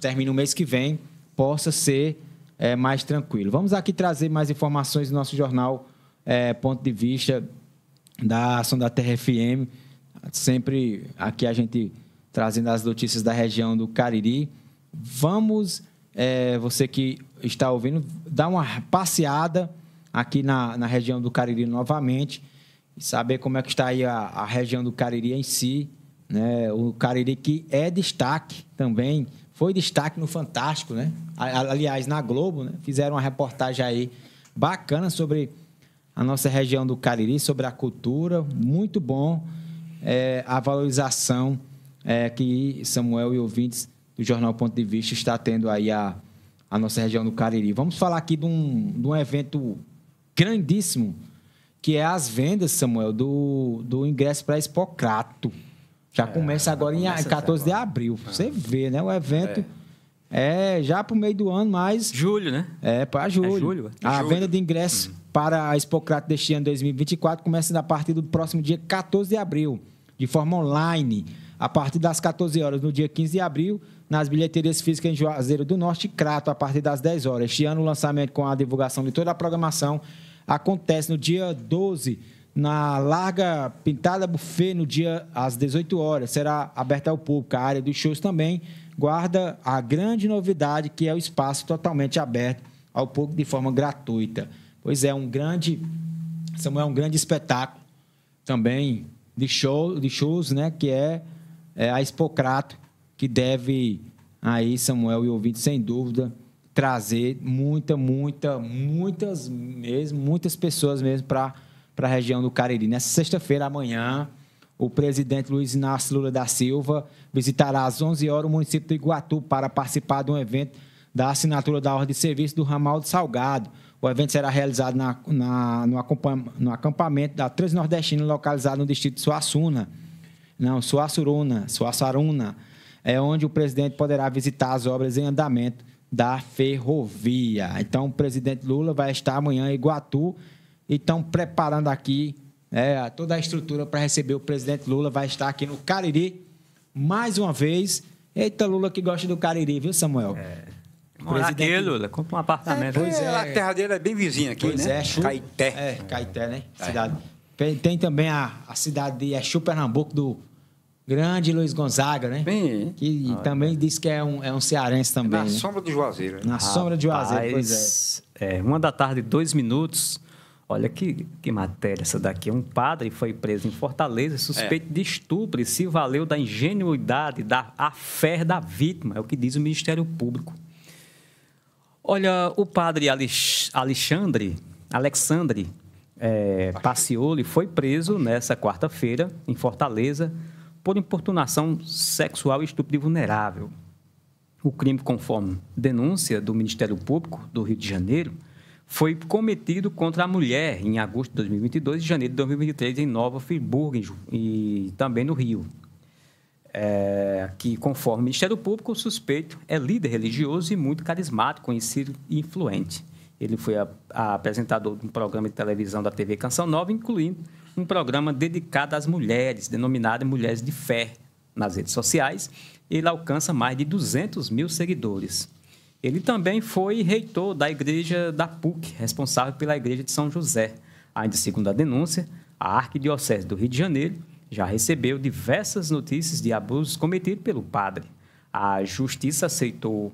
termina o mês que vem, possa ser é, mais tranquilo. Vamos aqui trazer mais informações do nosso jornal é, Ponto de Vista da ação da TRFM. Sempre aqui a gente trazendo as notícias da região do Cariri. Vamos, é, você que está ouvindo, dar uma passeada aqui na, na região do Cariri novamente e saber como é que está aí a, a região do Cariri em si. Né? O Cariri que é destaque também foi destaque no Fantástico, né? Aliás, na Globo, né? Fizeram uma reportagem aí bacana sobre a nossa região do Cariri, sobre a cultura. Muito bom é, a valorização é, que Samuel e ouvintes do Jornal Ponto de Vista está tendo aí a, a nossa região do Cariri. Vamos falar aqui de um, de um evento grandíssimo, que é as vendas, Samuel, do, do ingresso para Expocrato. Já começa é, agora já começa em 14 de abril. Você ah. vê, né? O evento. É, já para o meio do ano, mas. Julho, né? É, para é julho. É julho. a julho. venda de ingressos hum. para a Expocrata deste ano 2024 começa a partir do próximo dia 14 de abril, de forma online, a partir das 14 horas, no dia 15 de abril, nas bilheterias físicas em Juazeiro do Norte e Crato, a partir das 10 horas. Este ano, o lançamento com a divulgação de toda a programação acontece no dia 12 na larga pintada buffet no dia às 18 horas. Será aberta ao público. A área dos shows também guarda a grande novidade que é o espaço totalmente aberto ao público de forma gratuita. Pois é, um grande Samuel, um grande espetáculo também de show, de shows, né, que é, é a Expocrato que deve aí Samuel e ouvinte sem dúvida trazer muita, muita, muitas mesmo, muitas pessoas mesmo para para a região do Cariri. Nessa né? sexta-feira, amanhã, o presidente Luiz Inácio Lula da Silva visitará às 11 horas o município de Iguatu para participar de um evento da assinatura da ordem de serviço do ramal do Salgado. O evento será realizado na, na, no, acampamento da Transnordestina, localizado no distrito de Suassuna. Não, Suassuruna, Suassaruna, é onde o presidente poderá visitar as obras em andamento da ferrovia. Então, o presidente Lula vai estar amanhã em Iguatu e estão preparando aqui né, toda a estrutura para receber o presidente Lula. Vai estar aqui no Cariri mais uma vez. Eita, Lula que gosta do Cariri, viu, Samuel? É. Presidente... Dele, Lula, Compre um apartamento. É, pois é, a terra dele é bem vizinha aqui, pois né? Pois é, é, Chu... Caeté. É, Caeté, né? É. Cidade. Tem, também a, a cidade de é Exu, Pernambuco, do grande Luiz Gonzaga, né? Bem, que ah, também diz que é um, é um cearense também. Na né? sombra do Juazeiro. Né? Na sombra do Juazeiro, pois é. É, uma da tarde, dois minutos. Olha que, que matéria essa daqui. Um padre foi preso em Fortaleza suspeito é. de estupro e se valeu da ingenuidade, da fé da vítima, é o que diz o Ministério Público. Olha, o padre Alexandre, Alexandre é, Pacioli foi preso nessa quarta-feira em Fortaleza por importunação sexual e estupro de vulnerável. O crime, conforme denúncia do Ministério Público do Rio de Janeiro, foi cometido contra a mulher em agosto de 2022 e janeiro de 2023 em Nova Friburgo e também no Rio. É, que, conforme o Ministério Público, o suspeito é líder religioso e muito carismático, conhecido e influente. Ele foi a, a apresentador de um programa de televisão da TV Canção Nova, incluindo um programa dedicado às mulheres, denominado Mulheres de Fé, nas redes sociais. Ele alcança mais de 200 mil seguidores. Ele também foi reitor da igreja da PUC, responsável pela igreja de São José. Ainda segundo a denúncia, a Arquidiocese do Rio de Janeiro já recebeu diversas notícias de abusos cometidos pelo padre. A justiça aceitou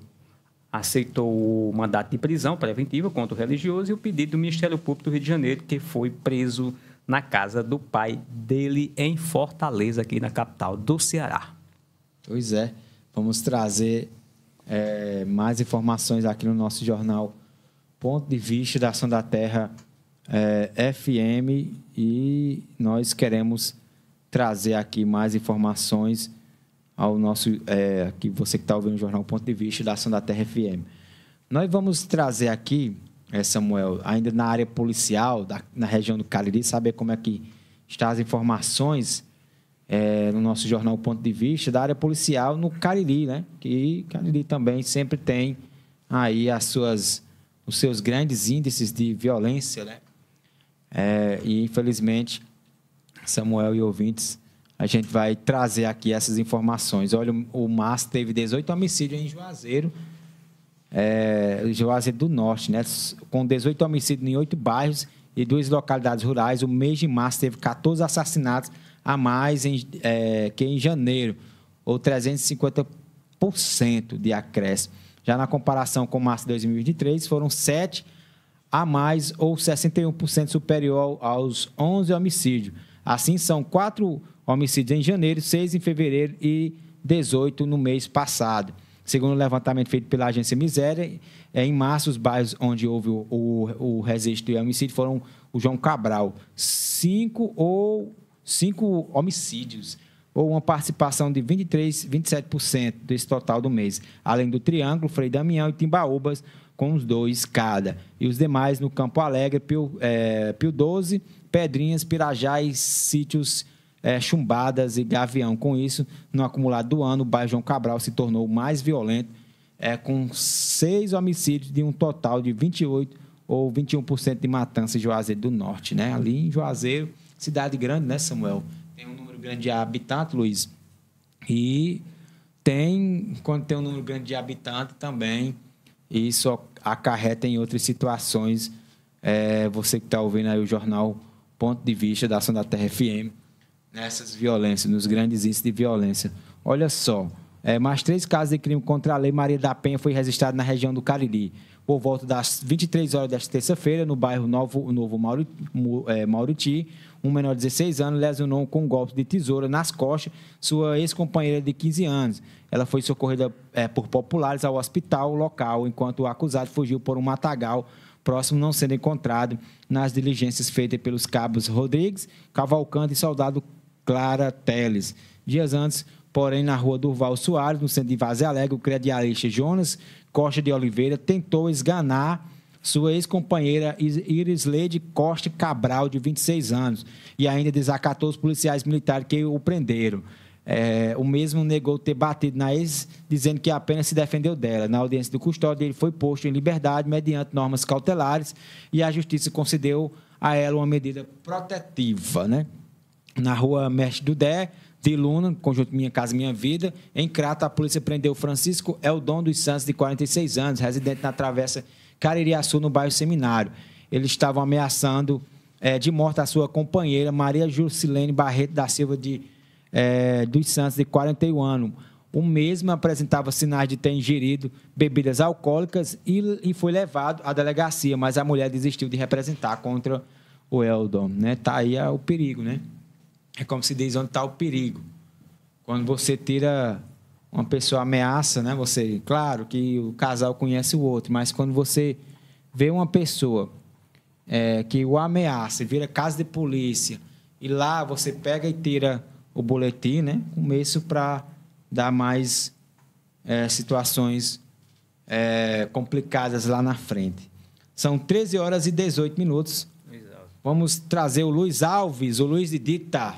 aceitou o mandato de prisão preventiva contra o religioso e o pedido do Ministério Público do Rio de Janeiro, que foi preso na casa do pai dele em Fortaleza, aqui na capital do Ceará. Pois é, vamos trazer é, mais informações aqui no nosso jornal Ponto de Vista da Ação da Terra é, FM e nós queremos trazer aqui mais informações ao nosso é, você que está ouvindo o jornal Ponto de Vista da Ação da Terra FM. Nós vamos trazer aqui, é, Samuel, ainda na área policial da, na região do Cariri, saber como é que está as informações é, no nosso jornal Ponto de Vista, da área policial no Cariri, né? Que Cariri também sempre tem aí as suas, os seus grandes índices de violência, né? É, e infelizmente, Samuel e ouvintes, a gente vai trazer aqui essas informações. Olha, o Márcio teve 18 homicídios em Juazeiro, é, Juazeiro do Norte, né? Com 18 homicídios em oito bairros e duas localidades rurais. O mês de março teve 14 assassinatos a mais em, é, que em janeiro, ou 350% de acréscimo. Já na comparação com março de 2023, foram 7 a mais, ou 61% superior aos 11 homicídios. Assim, são 4 homicídios em janeiro, 6 em fevereiro e 18 no mês passado. Segundo o levantamento feito pela agência Miséria, é, em março, os bairros onde houve o, o, o registro de homicídio foram o João Cabral, 5 ou cinco homicídios, ou uma participação de 23, 27% desse total do mês, além do Triângulo, Frei Damião e Timbaúbas, com os dois cada. E os demais no Campo Alegre, Pio, é, Pio 12, Pedrinhas, Pirajás, Sítios é, Chumbadas e Gavião. Com isso, no acumulado do ano, o bairro João Cabral se tornou mais violento, é, com seis homicídios de um total de 28 ou 21% de matança em Juazeiro do Norte. Né? Ali em Juazeiro cidade grande, né, Samuel? Tem um número grande de habitantes, Luiz. E tem, quando tem um número grande de habitantes também, isso acarreta em outras situações. É, você que está ouvindo aí o jornal Ponto de Vista da Ação da Terra FM, nessas violências, nos grandes índices de violência. Olha só, é, mais três casos de crime contra a Lei Maria da Penha foi registrado na região do Cariri. Por volta das 23 horas desta terça-feira, no bairro Novo, Novo é, Mauriti, um menor de 16 anos, lesionou com um golpe de tesoura nas costas sua ex-companheira de 15 anos. Ela foi socorrida é, por populares ao hospital local, enquanto o acusado fugiu por um matagal próximo não sendo encontrado nas diligências feitas pelos cabos Rodrigues, Cavalcante e soldado Clara Teles. Dias antes, porém, na rua Durval Soares, no centro de Vaze Alegre, o credialista Jonas Costa de Oliveira tentou esganar sua ex-companheira Iris Leide Costa Cabral, de 26 anos, e ainda desacatou os policiais militares que o prenderam. É, o mesmo negou ter batido na ex, dizendo que apenas se defendeu dela. Na audiência do custódio, ele foi posto em liberdade mediante normas cautelares e a justiça concedeu a ela uma medida protetiva. Né? Na rua Mestre Dudé, de Luna, conjunto Minha Casa Minha Vida, em Crata, a polícia prendeu Francisco Eldon dos Santos, de 46 anos, residente na Travessa Caririaçu, no bairro Seminário. Eles estavam ameaçando é, de morte a sua companheira, Maria Jusilene Barreto da Silva de, é, dos Santos, de 41 anos. O mesmo apresentava sinais de ter ingerido bebidas alcoólicas e, e foi levado à delegacia, mas a mulher desistiu de representar contra o Eldon. Está né? Tá aí o perigo, né? É como se diz onde está o perigo. Quando você tira uma pessoa ameaça, né? Você, claro que o casal conhece o outro, mas quando você vê uma pessoa é, que o ameaça, vira casa de polícia e lá você pega e tira o boletim, né? Começo para dar mais é, situações é, complicadas lá na frente. São 13 horas e 18 minutos. Vamos trazer o Luiz Alves, o Luiz de Dita.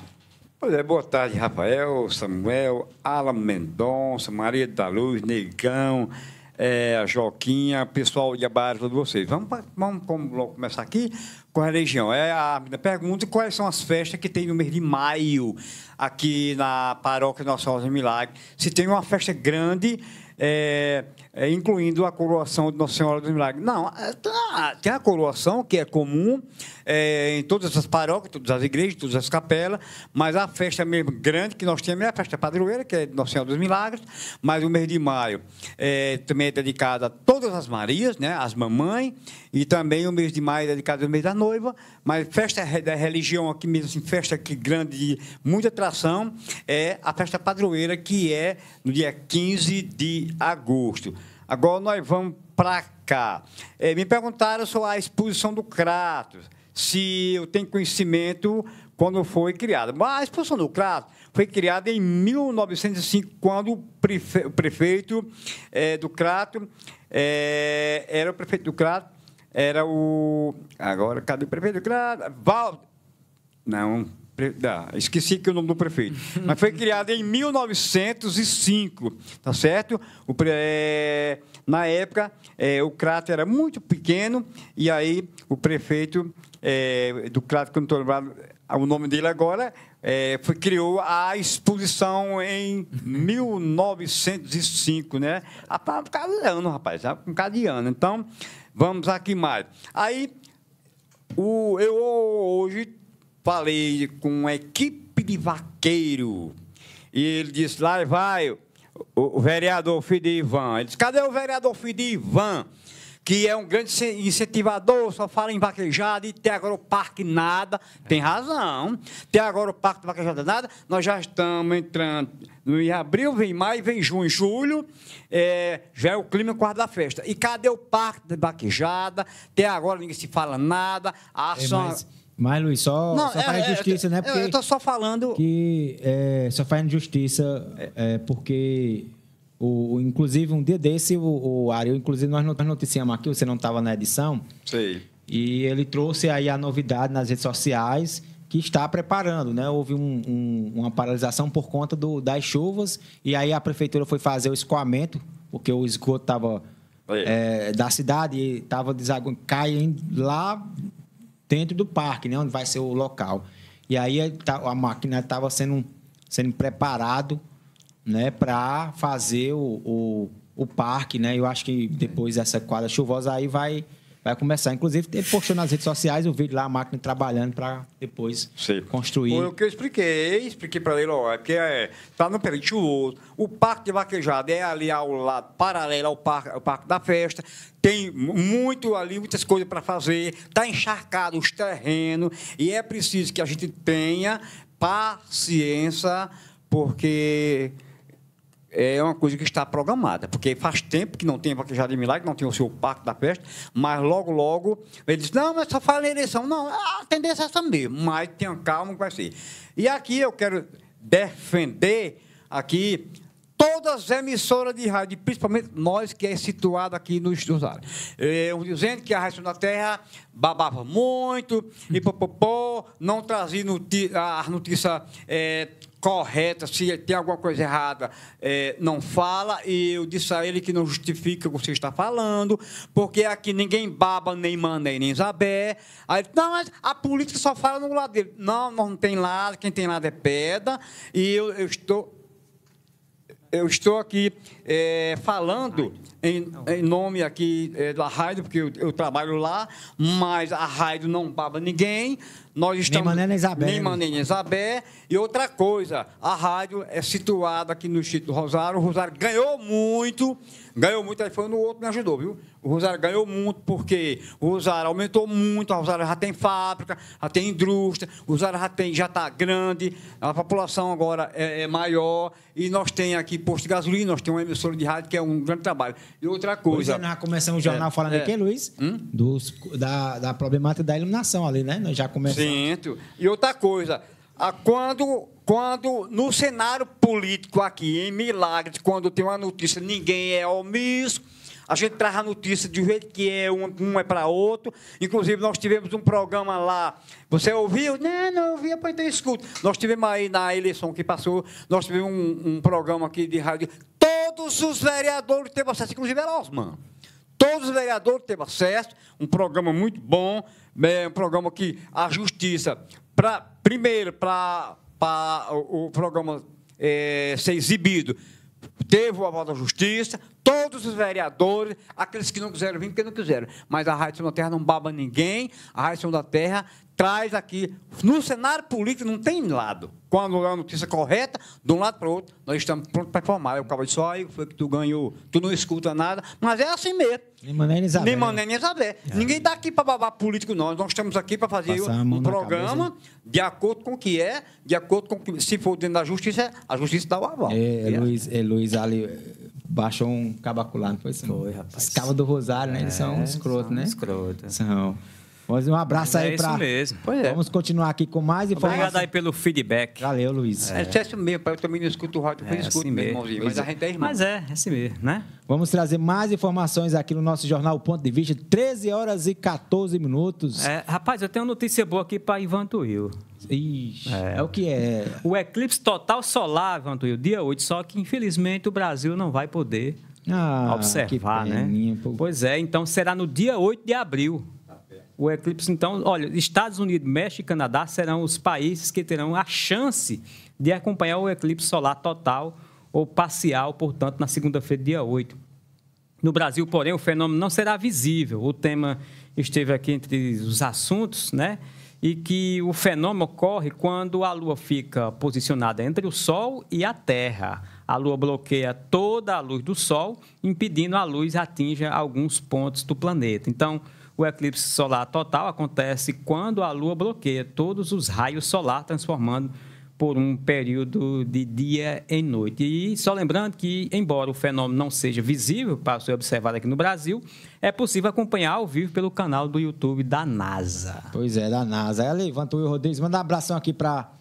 Olha, é, boa tarde, Rafael, Samuel, Alan Mendonça, Maria da Luz, Negão, é, a Joquinha, pessoal de Abaixo todos vocês. Vamos, vamos, vamos, começar aqui com a região. É a pergunta quais são as festas que tem no mês de maio aqui na paróquia Nossa Rosa Milagre. Se tem uma festa grande, é, é, incluindo a coroação de Nossa Senhora dos Milagres. Não, é, tá, tem a coroação que é comum é, em todas as paróquias, todas as igrejas, todas as capelas, mas a festa mesmo grande que nós temos é a festa padroeira, que é de Nossa Senhora dos Milagres, mas o mês de maio é, também é dedicado a todas as Marias, né, as mamães, e também o mês de maio é dedicado ao mês da noiva, mas festa da religião aqui mesmo, assim, festa que grande, muita atração, é a festa padroeira, que é no dia 15 de agosto. Agora nós vamos para cá. É, me perguntaram sobre a exposição do Crato, se eu tenho conhecimento quando foi criada. Mas a exposição do Crato foi criada em 1905, quando o, prefe o prefeito é, do Crato é, era o prefeito do Crato, era o. Agora, cadê o prefeito do Crato? Val... Não, esqueci que o nome do prefeito. Mas foi criada em 1905, tá certo? O, é, na época, é, o cráter era muito pequeno e aí o prefeito é, do cráter, que eu não estou lembrado ah, o nome dele agora, é, foi, criou a exposição em 1905, né? Ah, por causa de ano, rapaz, por causa de ano. Então, vamos aqui mais. Aí, o, eu hoje falei com uma equipe de vaqueiro. E ele disse: lá vai o vereador filho Ivan. Ele disse: cadê o vereador filho Ivan? Que é um grande incentivador, só fala em vaquejada e tem agora o parque nada. Tem razão. Tem agora o parque de vaquejada nada. Nós já estamos entrando em abril, vem maio, vem junho, julho. É, já é o clima quarto da festa. E cadê o parque de vaquejada? Até agora ninguém se fala nada. A é, ação. É, mas mas, Luiz, só, não, só é, faz justiça, é, né? Porque eu estou só falando. Que é, só faz justiça é, é, porque. O, o, inclusive, um dia desse, o, o Ariel, inclusive, nós noticiamos aqui, você não estava na edição. Sei. E ele trouxe aí a novidade nas redes sociais que está preparando, né? Houve um, um, uma paralisação por conta do, das chuvas e aí a prefeitura foi fazer o escoamento, porque o esgoto estava é, da cidade estava caindo lá dentro do parque, né? Onde vai ser o local. E aí é, tá, a máquina estava sendo, sendo preparado né, para fazer o, o, o, parque, né? Eu acho que depois dessa quadra chuvosa aí vai Vai começar. Inclusive, ele postou nas redes sociais o vídeo lá, a máquina trabalhando para depois Sim. construir. Foi o que eu expliquei, expliquei para ele, ó, é porque está é, tá no Perituoso, o Parque de Vaquejada é ali ao lado, paralelo ao Parque, ao parque da Festa, tem muito ali, muitas coisas para fazer, está encharcado os terrenos, e é preciso que a gente tenha paciência, porque é uma coisa que está programada, porque faz tempo que não tem vaquejada de milagre, não tem o seu Parque da Peste, mas logo, logo, ele diz, não, mas só fala eleição. Não, a tendência é essa mesmo, mas tenha calma que vai ser. E aqui eu quero defender aqui todas as emissoras de rádio, principalmente nós que é situado aqui no Estudar. eu dizendo que a Rádio da Terra babava muito, e popopó, não trazia as a notícia é, eh, correta, se tem alguma coisa errada, é, não fala, e eu disse a ele que não justifica o que você está falando, porque aqui ninguém baba, nem manda nem Isabé. Aí, não, mas a política só fala no lado dele. Não, não tem lado, quem tem lado é pedra, e eu, eu estou... Eu estou aqui é, falando em, em, nome aqui é, da rádio, porque eu, eu, trabalho lá, mas a rádio não baba ninguém. Nós estamos. Nem Mané nem Isabé. Nem Mané nem Isabé. E outra coisa, a rádio é situada aqui no Instituto Rosário. O Rosário ganhou muito, ganhou muito, aí foi no outro me ajudou, viu? O Rosário ganhou muito porque o Rosário aumentou muito, a Rosário já tem fábrica, já tem indústria, o Rosário já tem, já está grande, a população agora é, é maior e nós tem aqui posto de gasolina, nós temos uma emissora emissora de rádio, que é um grande trabalho. E outra coisa. Pois é, nós começamos o é, jornal é, falando é, aqui, Luiz, hum? dos, da, da problemática da iluminação ali, né? Nós já começamos. Sim, e outra coisa. A quando, quando no cenário político aqui, em Milagres, quando tem uma notícia, ninguém é omisso, a gente traz a notícia de um jeito que é, um, um é para outro. Inclusive, nós tivemos um programa lá. Você ouviu? Não, não ouvia, pois então escuta. Nós tivemos aí na eleição que passou, nós tivemos um, um programa aqui de rádio Todos os vereadores teve acesso, inclusive Erosman. Todos os vereadores teve acesso, um programa muito bom, é, um programa que a justiça, pra, primeiro, para o, o, programa é, ser exibido, teve o aval da justiça, todos os vereadores, aqueles que não quiseram vir, porque não quiseram. Mas a Rádio da Terra não baba ninguém, a Rádio São da Terra traz aqui. No cenário político não tem lado. Quando é a notícia correta, de um lado para o outro, nós estamos prontos para formar. Eu acabo de só aí, foi que tu ganhou, tu não escuta nada, mas é assim mesmo. Nem mané nem Isabel. Nem mané nem Isabel. É. Ninguém está aqui para babar político, não. Nós estamos aqui para fazer Passar um programa de acordo com o que é, de acordo com que, se for dentro da justiça, a justiça dá o aval. É, é, Luiz, é Luiz ali eh, baixou um cabacular, não foi isso? Assim? Foi, rapaz. Os do Rosário, né? Eles são é, escroto, são né? Escroto. São. Mas um abraço é aí para. Isso mesmo. Pois é. Vamos continuar aqui com mais informações. Obrigado aí pelo feedback. Valeu, Luiz. É, é isso mesmo, eu também não escuto o rádio, é, eu é, escuto, assim meu irmãozinho. Mas a é. gente é irmão. Mas é, é assim mesmo, né? Vamos trazer mais informações aqui no nosso jornal Ponto de Vista, 13 horas e 14 minutos. É, rapaz, eu tenho uma notícia boa aqui para Ivan Tuil. Ixi, é. é. o que é. O eclipse total solar, Ivan Tuil, dia 8, só que infelizmente o Brasil não vai poder ah, observar, né? Pois é, então será no dia 8 de abril o eclipse, então, olha, Estados Unidos, México e Canadá serão os países que terão a chance de acompanhar o eclipse solar total ou parcial, portanto, na segunda-feira, dia 8. No Brasil, porém, o fenômeno não será visível. O tema esteve aqui entre os assuntos, né? E que o fenômeno ocorre quando a Lua fica posicionada entre o Sol e a Terra. A Lua bloqueia toda a luz do Sol, impedindo a luz atinja alguns pontos do planeta. Então, o eclipse solar total acontece quando a Lua bloqueia todos os raios solar, transformando por um período de dia em noite. E só lembrando que, embora o fenômeno não seja visível para ser observado aqui no Brasil, é possível acompanhar ao vivo pelo canal do YouTube da NASA. Pois é, da NASA. Ela levantou o Rodrigues, manda um abração aqui para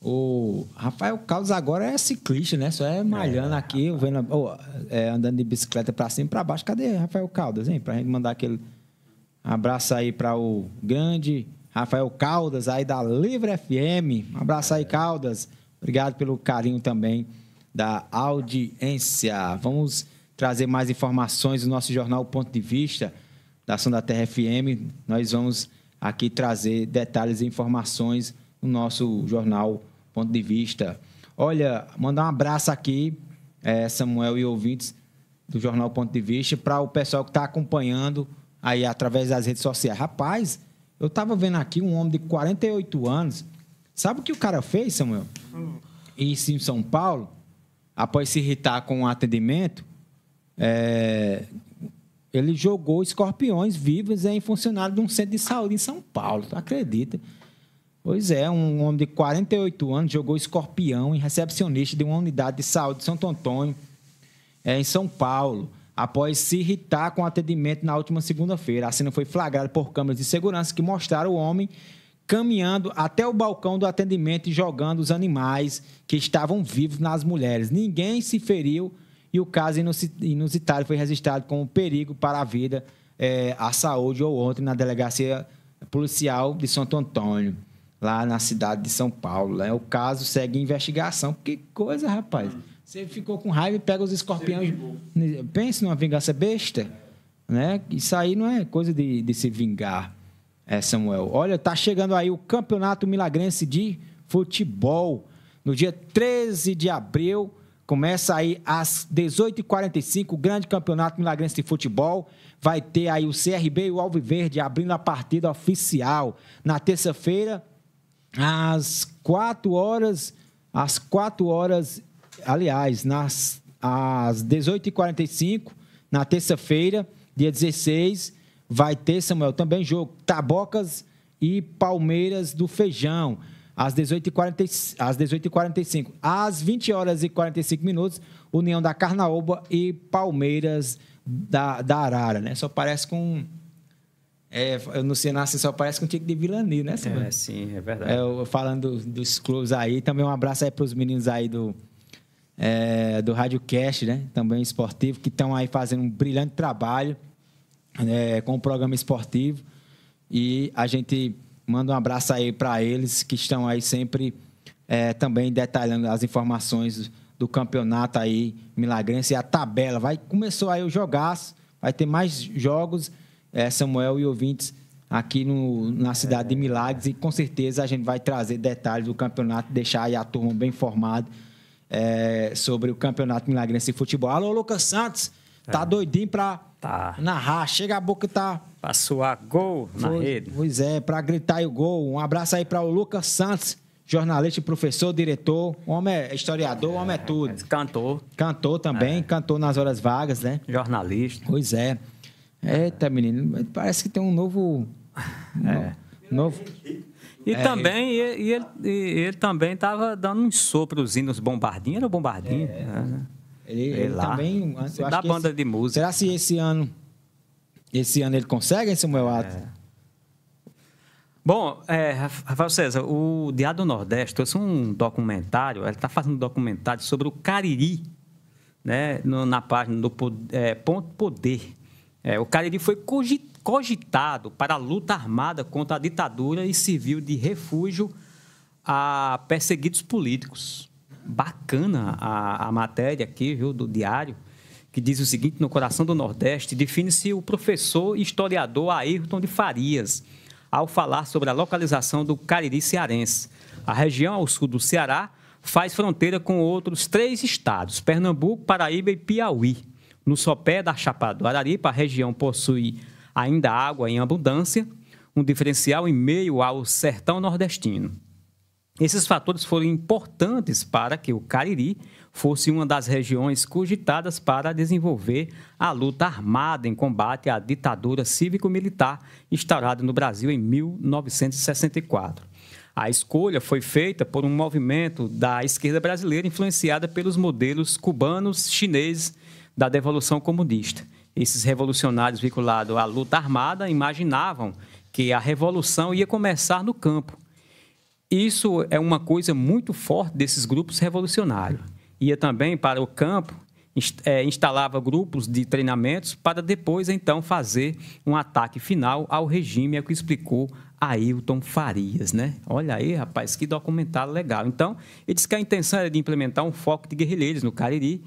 o Rafael Carlos agora é ciclista, né? Só é malhando é, aqui, vendo, oh, é, andando de bicicleta para cima e para baixo. Cadê Rafael Caldas, hein? Para a gente mandar aquele um abraço aí para o grande Rafael Caldas, aí da Livre FM. Um abraço aí, é. Caldas. Obrigado pelo carinho também da audiência. Vamos trazer mais informações do nosso jornal Ponto de Vista da Ação da Terra FM. Nós vamos aqui trazer detalhes e informações no nosso jornal Ponto de Vista. Olha, mandar um abraço aqui, é, Samuel e ouvintes do jornal Ponto de Vista, para o pessoal que está acompanhando aí através das redes sociais. Rapaz, eu tava vendo aqui um homem de 48 anos. Sabe o que o cara fez, Samuel? Hum. Isso em São Paulo, após se irritar com o atendimento, é... ele jogou escorpiões vivos em funcionário de um centro de saúde em São Paulo. Tu acredita? Pois é, um homem de 48 anos jogou escorpião em recepcionista de uma unidade de saúde de Santo Antônio, é, em São Paulo após se irritar com o atendimento na última segunda-feira. A cena foi flagrada por câmeras de segurança que mostraram o homem caminhando até o balcão do atendimento e jogando os animais que estavam vivos nas mulheres. Ninguém se feriu e o caso inusitado foi registrado como perigo para a vida, é, a saúde ou ontem na delegacia policial de Santo Antônio, lá na cidade de São Paulo. Né? O caso segue em investigação. Que coisa, rapaz! Você ficou com raiva e pega os escorpiões. Pense numa vingança besta. Né? Isso aí não é coisa de, de se vingar, é, Samuel. Olha, tá chegando aí o Campeonato Milagrense de Futebol. No dia 13 de abril, começa aí às 18h45, o grande campeonato milagrense de futebol. Vai ter aí o CRB e o Alviverde abrindo a partida oficial. Na terça-feira, às 4 horas, às 4 horas aliás, nas, às 18h45, na terça-feira, dia 16, vai ter, Samuel, também jogo Tabocas e Palmeiras do Feijão, às 18h45. Às, 18 às 20 horas e 45 minutos, União da Carnaúba e Palmeiras da, da Arara, né? Só parece com... É, eu não sei, nasce só parece com um tique de Vilani, né, Samuel? É, sim, é verdade. É, falando dos clubes aí, também um abraço aí para os meninos aí do é, do Radiocast, né? Também esportivo, que estão aí fazendo um brilhante trabalho é, com o programa esportivo. E a gente manda um abraço aí para eles que estão aí sempre é, também detalhando as informações do campeonato aí milagrense e a tabela. Vai começou aí o jogaço, vai ter mais jogos, é, Samuel e ouvintes aqui no, na cidade de é. Milagres e com certeza a gente vai trazer detalhes do campeonato, deixar aí a turma bem formada é, sobre o Campeonato Milagrense de Futebol. Alô, Lucas Santos, tá é. doidinho pra tá. narrar. Chega a boca tá... Pra suar gol na pois, rede. Pois é, pra gritar aí o gol. Um abraço aí para o Lucas Santos, jornalista, professor, diretor. Homem é historiador, é, homem é tudo. Cantou, é, cantou também, é. nas horas vagas, né? Jornalista. Pois é. Eita, menino, parece que tem um novo... É. No, novo... E, é, também, E, e ele, e ele também estava dando uns sopros nos Bombardinho, era o Bombardinho? É, né? Ele, ele também... Eu da banda esse, de música. Será se esse ano... Esse ano ele consegue, hein, Samuel Ato? É. Bom, é, Rafael César, o Diário do Nordeste trouxe um documentário, ele está fazendo um documentário sobre o Cariri, né, no, na página do é, Ponto Poder. É, o Cariri foi cogitado cogitado para a luta armada contra a ditadura e serviu de refúgio a perseguidos políticos. Bacana a, a matéria aqui, viu, do diário, que diz o seguinte: no coração do Nordeste, define-se o professor e historiador Ayrton de Farias ao falar sobre a localização do Cariri cearense. A região ao sul do Ceará faz fronteira com outros três estados: Pernambuco, Paraíba e Piauí. No sopé da Chapada do Araripa, a região possui ainda água em abundância, um diferencial em meio ao sertão nordestino. Esses fatores foram importantes para que o Cariri fosse uma das regiões cogitadas para desenvolver a luta armada em combate à ditadura cívico-militar instaurada no Brasil em 1964. A escolha foi feita por um movimento da esquerda brasileira influenciada pelos modelos cubanos, chineses da devolução comunista esses revolucionários vinculados à luta armada imaginavam que a revolução ia começar no campo. Isso é uma coisa muito forte desses grupos revolucionários. Ia também para o campo, eh, instalava grupos de treinamentos para depois, então, fazer um ataque final ao regime, é o que explicou Ailton Farias, né? Olha aí, rapaz, que documentário legal. Então, ele disse que a intenção era de implementar um foco de guerrilheiros no Cariri,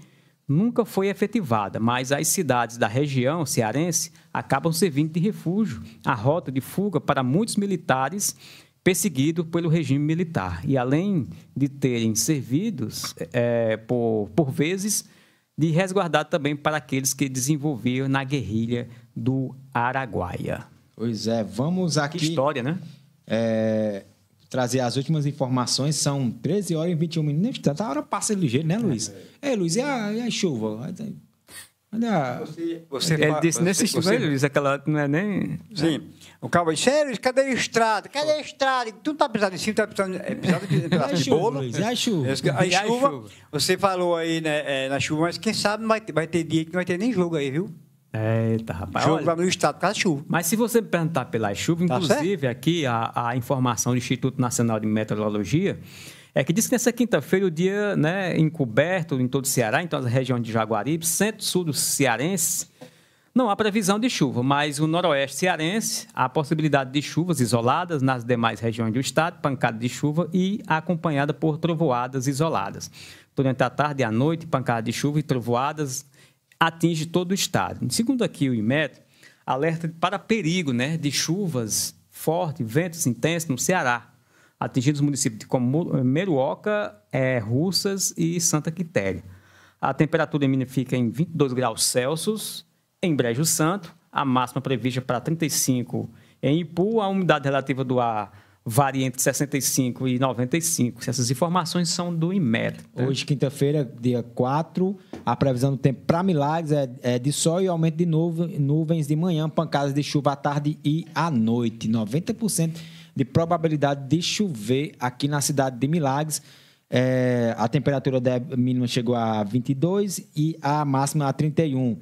nunca foi efetivada, mas as cidades da região cearense acabam servindo de refúgio, a rota de fuga para muitos militares perseguidos pelo regime militar. E além de terem servido é, por, por vezes, de resguardar também para aqueles que desenvolveram na guerrilha do Araguaia. Pois é, vamos aqui. Que história, né? É, trazer as últimas informações. São 13 horas e 21 minutos. Tá, tá, a hora passa ligeiro, né, Luiz? É, é Luiz, e a, e a chuva? Tá- Olha. Você, você, é, ele disse nesse estilo, você, Luiz, aquela não é nem. Sim. O cowboy, Luiz, cadê a estrada? Cadê a estrada? Tu tá precisando em cima, tá precisando é, precisando de, de, de, de E a chuva? A chuva, você falou aí né, é, na chuva, mas quem sabe vai, vai ter dia que não vai ter nem jogo aí, viu? Eita, rapaz. O jogo vai no estado por chuva. Mas se você perguntar pela chuva, tá inclusive certo? aqui a, a, informação do Instituto Nacional de Meteorologia é que diz que nessa quinta-feira o dia né, encoberto em todo o Ceará, então as regiões de Jaguaribe, centro-sul do cearense, não há previsão de chuva, mas o noroeste cearense há possibilidade de chuvas isoladas nas demais regiões do estado, pancada de chuva e acompanhada por trovoadas isoladas. Durante a tarde e a noite, pancada de chuva e trovoadas atinge todo o estado. Segundo aqui o IMET, alerta para perigo né, de chuvas fortes, ventos intensos no Ceará, atingindo os municípios de eh, Meruoca, é, Russas e Santa Quitéria. A temperatura mínima fica em 22 graus Celsius em Brejo Santo, a máxima prevista para 35 em Ipu, a umidade relativa do ar varia entre 65 e 95. Essas informações são do IMET. Né? Hoje, quinta-feira, dia 4, a previsão do tempo para milagres é, é, de sol e aumento de nuvens, nuvens de manhã, pancadas de chuva à tarde e à noite. 90% de probabilidade de chover aqui na cidade de Milagres. É, a temperatura mínima chegou a 22 e a máxima a 31.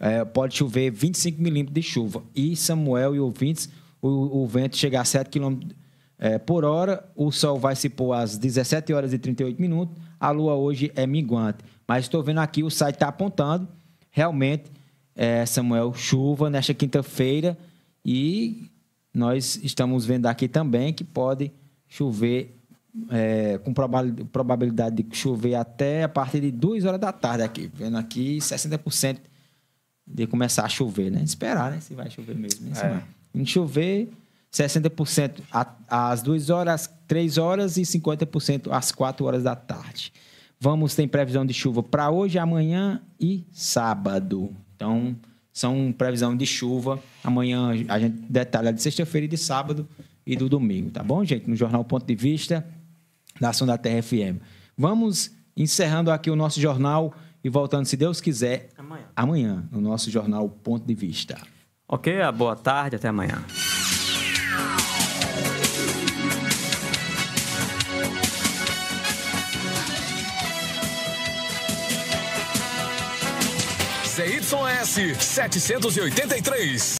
É, pode chover 25 milímetros de chuva. E Samuel e ouvintes, o, o vento chega a 7 quilômetros é, por hora. O Sol vai se pôr às 17 horas e 38 minutos. A Lua hoje é minguante. Mas estou vendo aqui, o site está apontando. Realmente, é, Samuel, chuva nesta quinta-feira. E nós estamos vendo aqui também que pode chover, é, com probabilidade de chover até a partir de 2 horas da tarde aqui. Vendo aqui 60% de começar a chover, né? Esperar, né? Se vai chover mesmo. Né? Se é. Não chover 60% às 2 horas, 3 horas e 50% às 4 horas da tarde. Vamos ter previsão de chuva para hoje, amanhã e sábado. Então, são previsão de chuva. Amanhã a gente detalha de sexta-feira e de sábado e do domingo, tá bom, gente? No Jornal Ponto de Vista da Ação da Terra FM. Vamos encerrando aqui o nosso jornal e voltando, se Deus quiser, amanhã, amanhã no nosso jornal Ponto de Vista. Ok, boa tarde, até amanhã. s 783.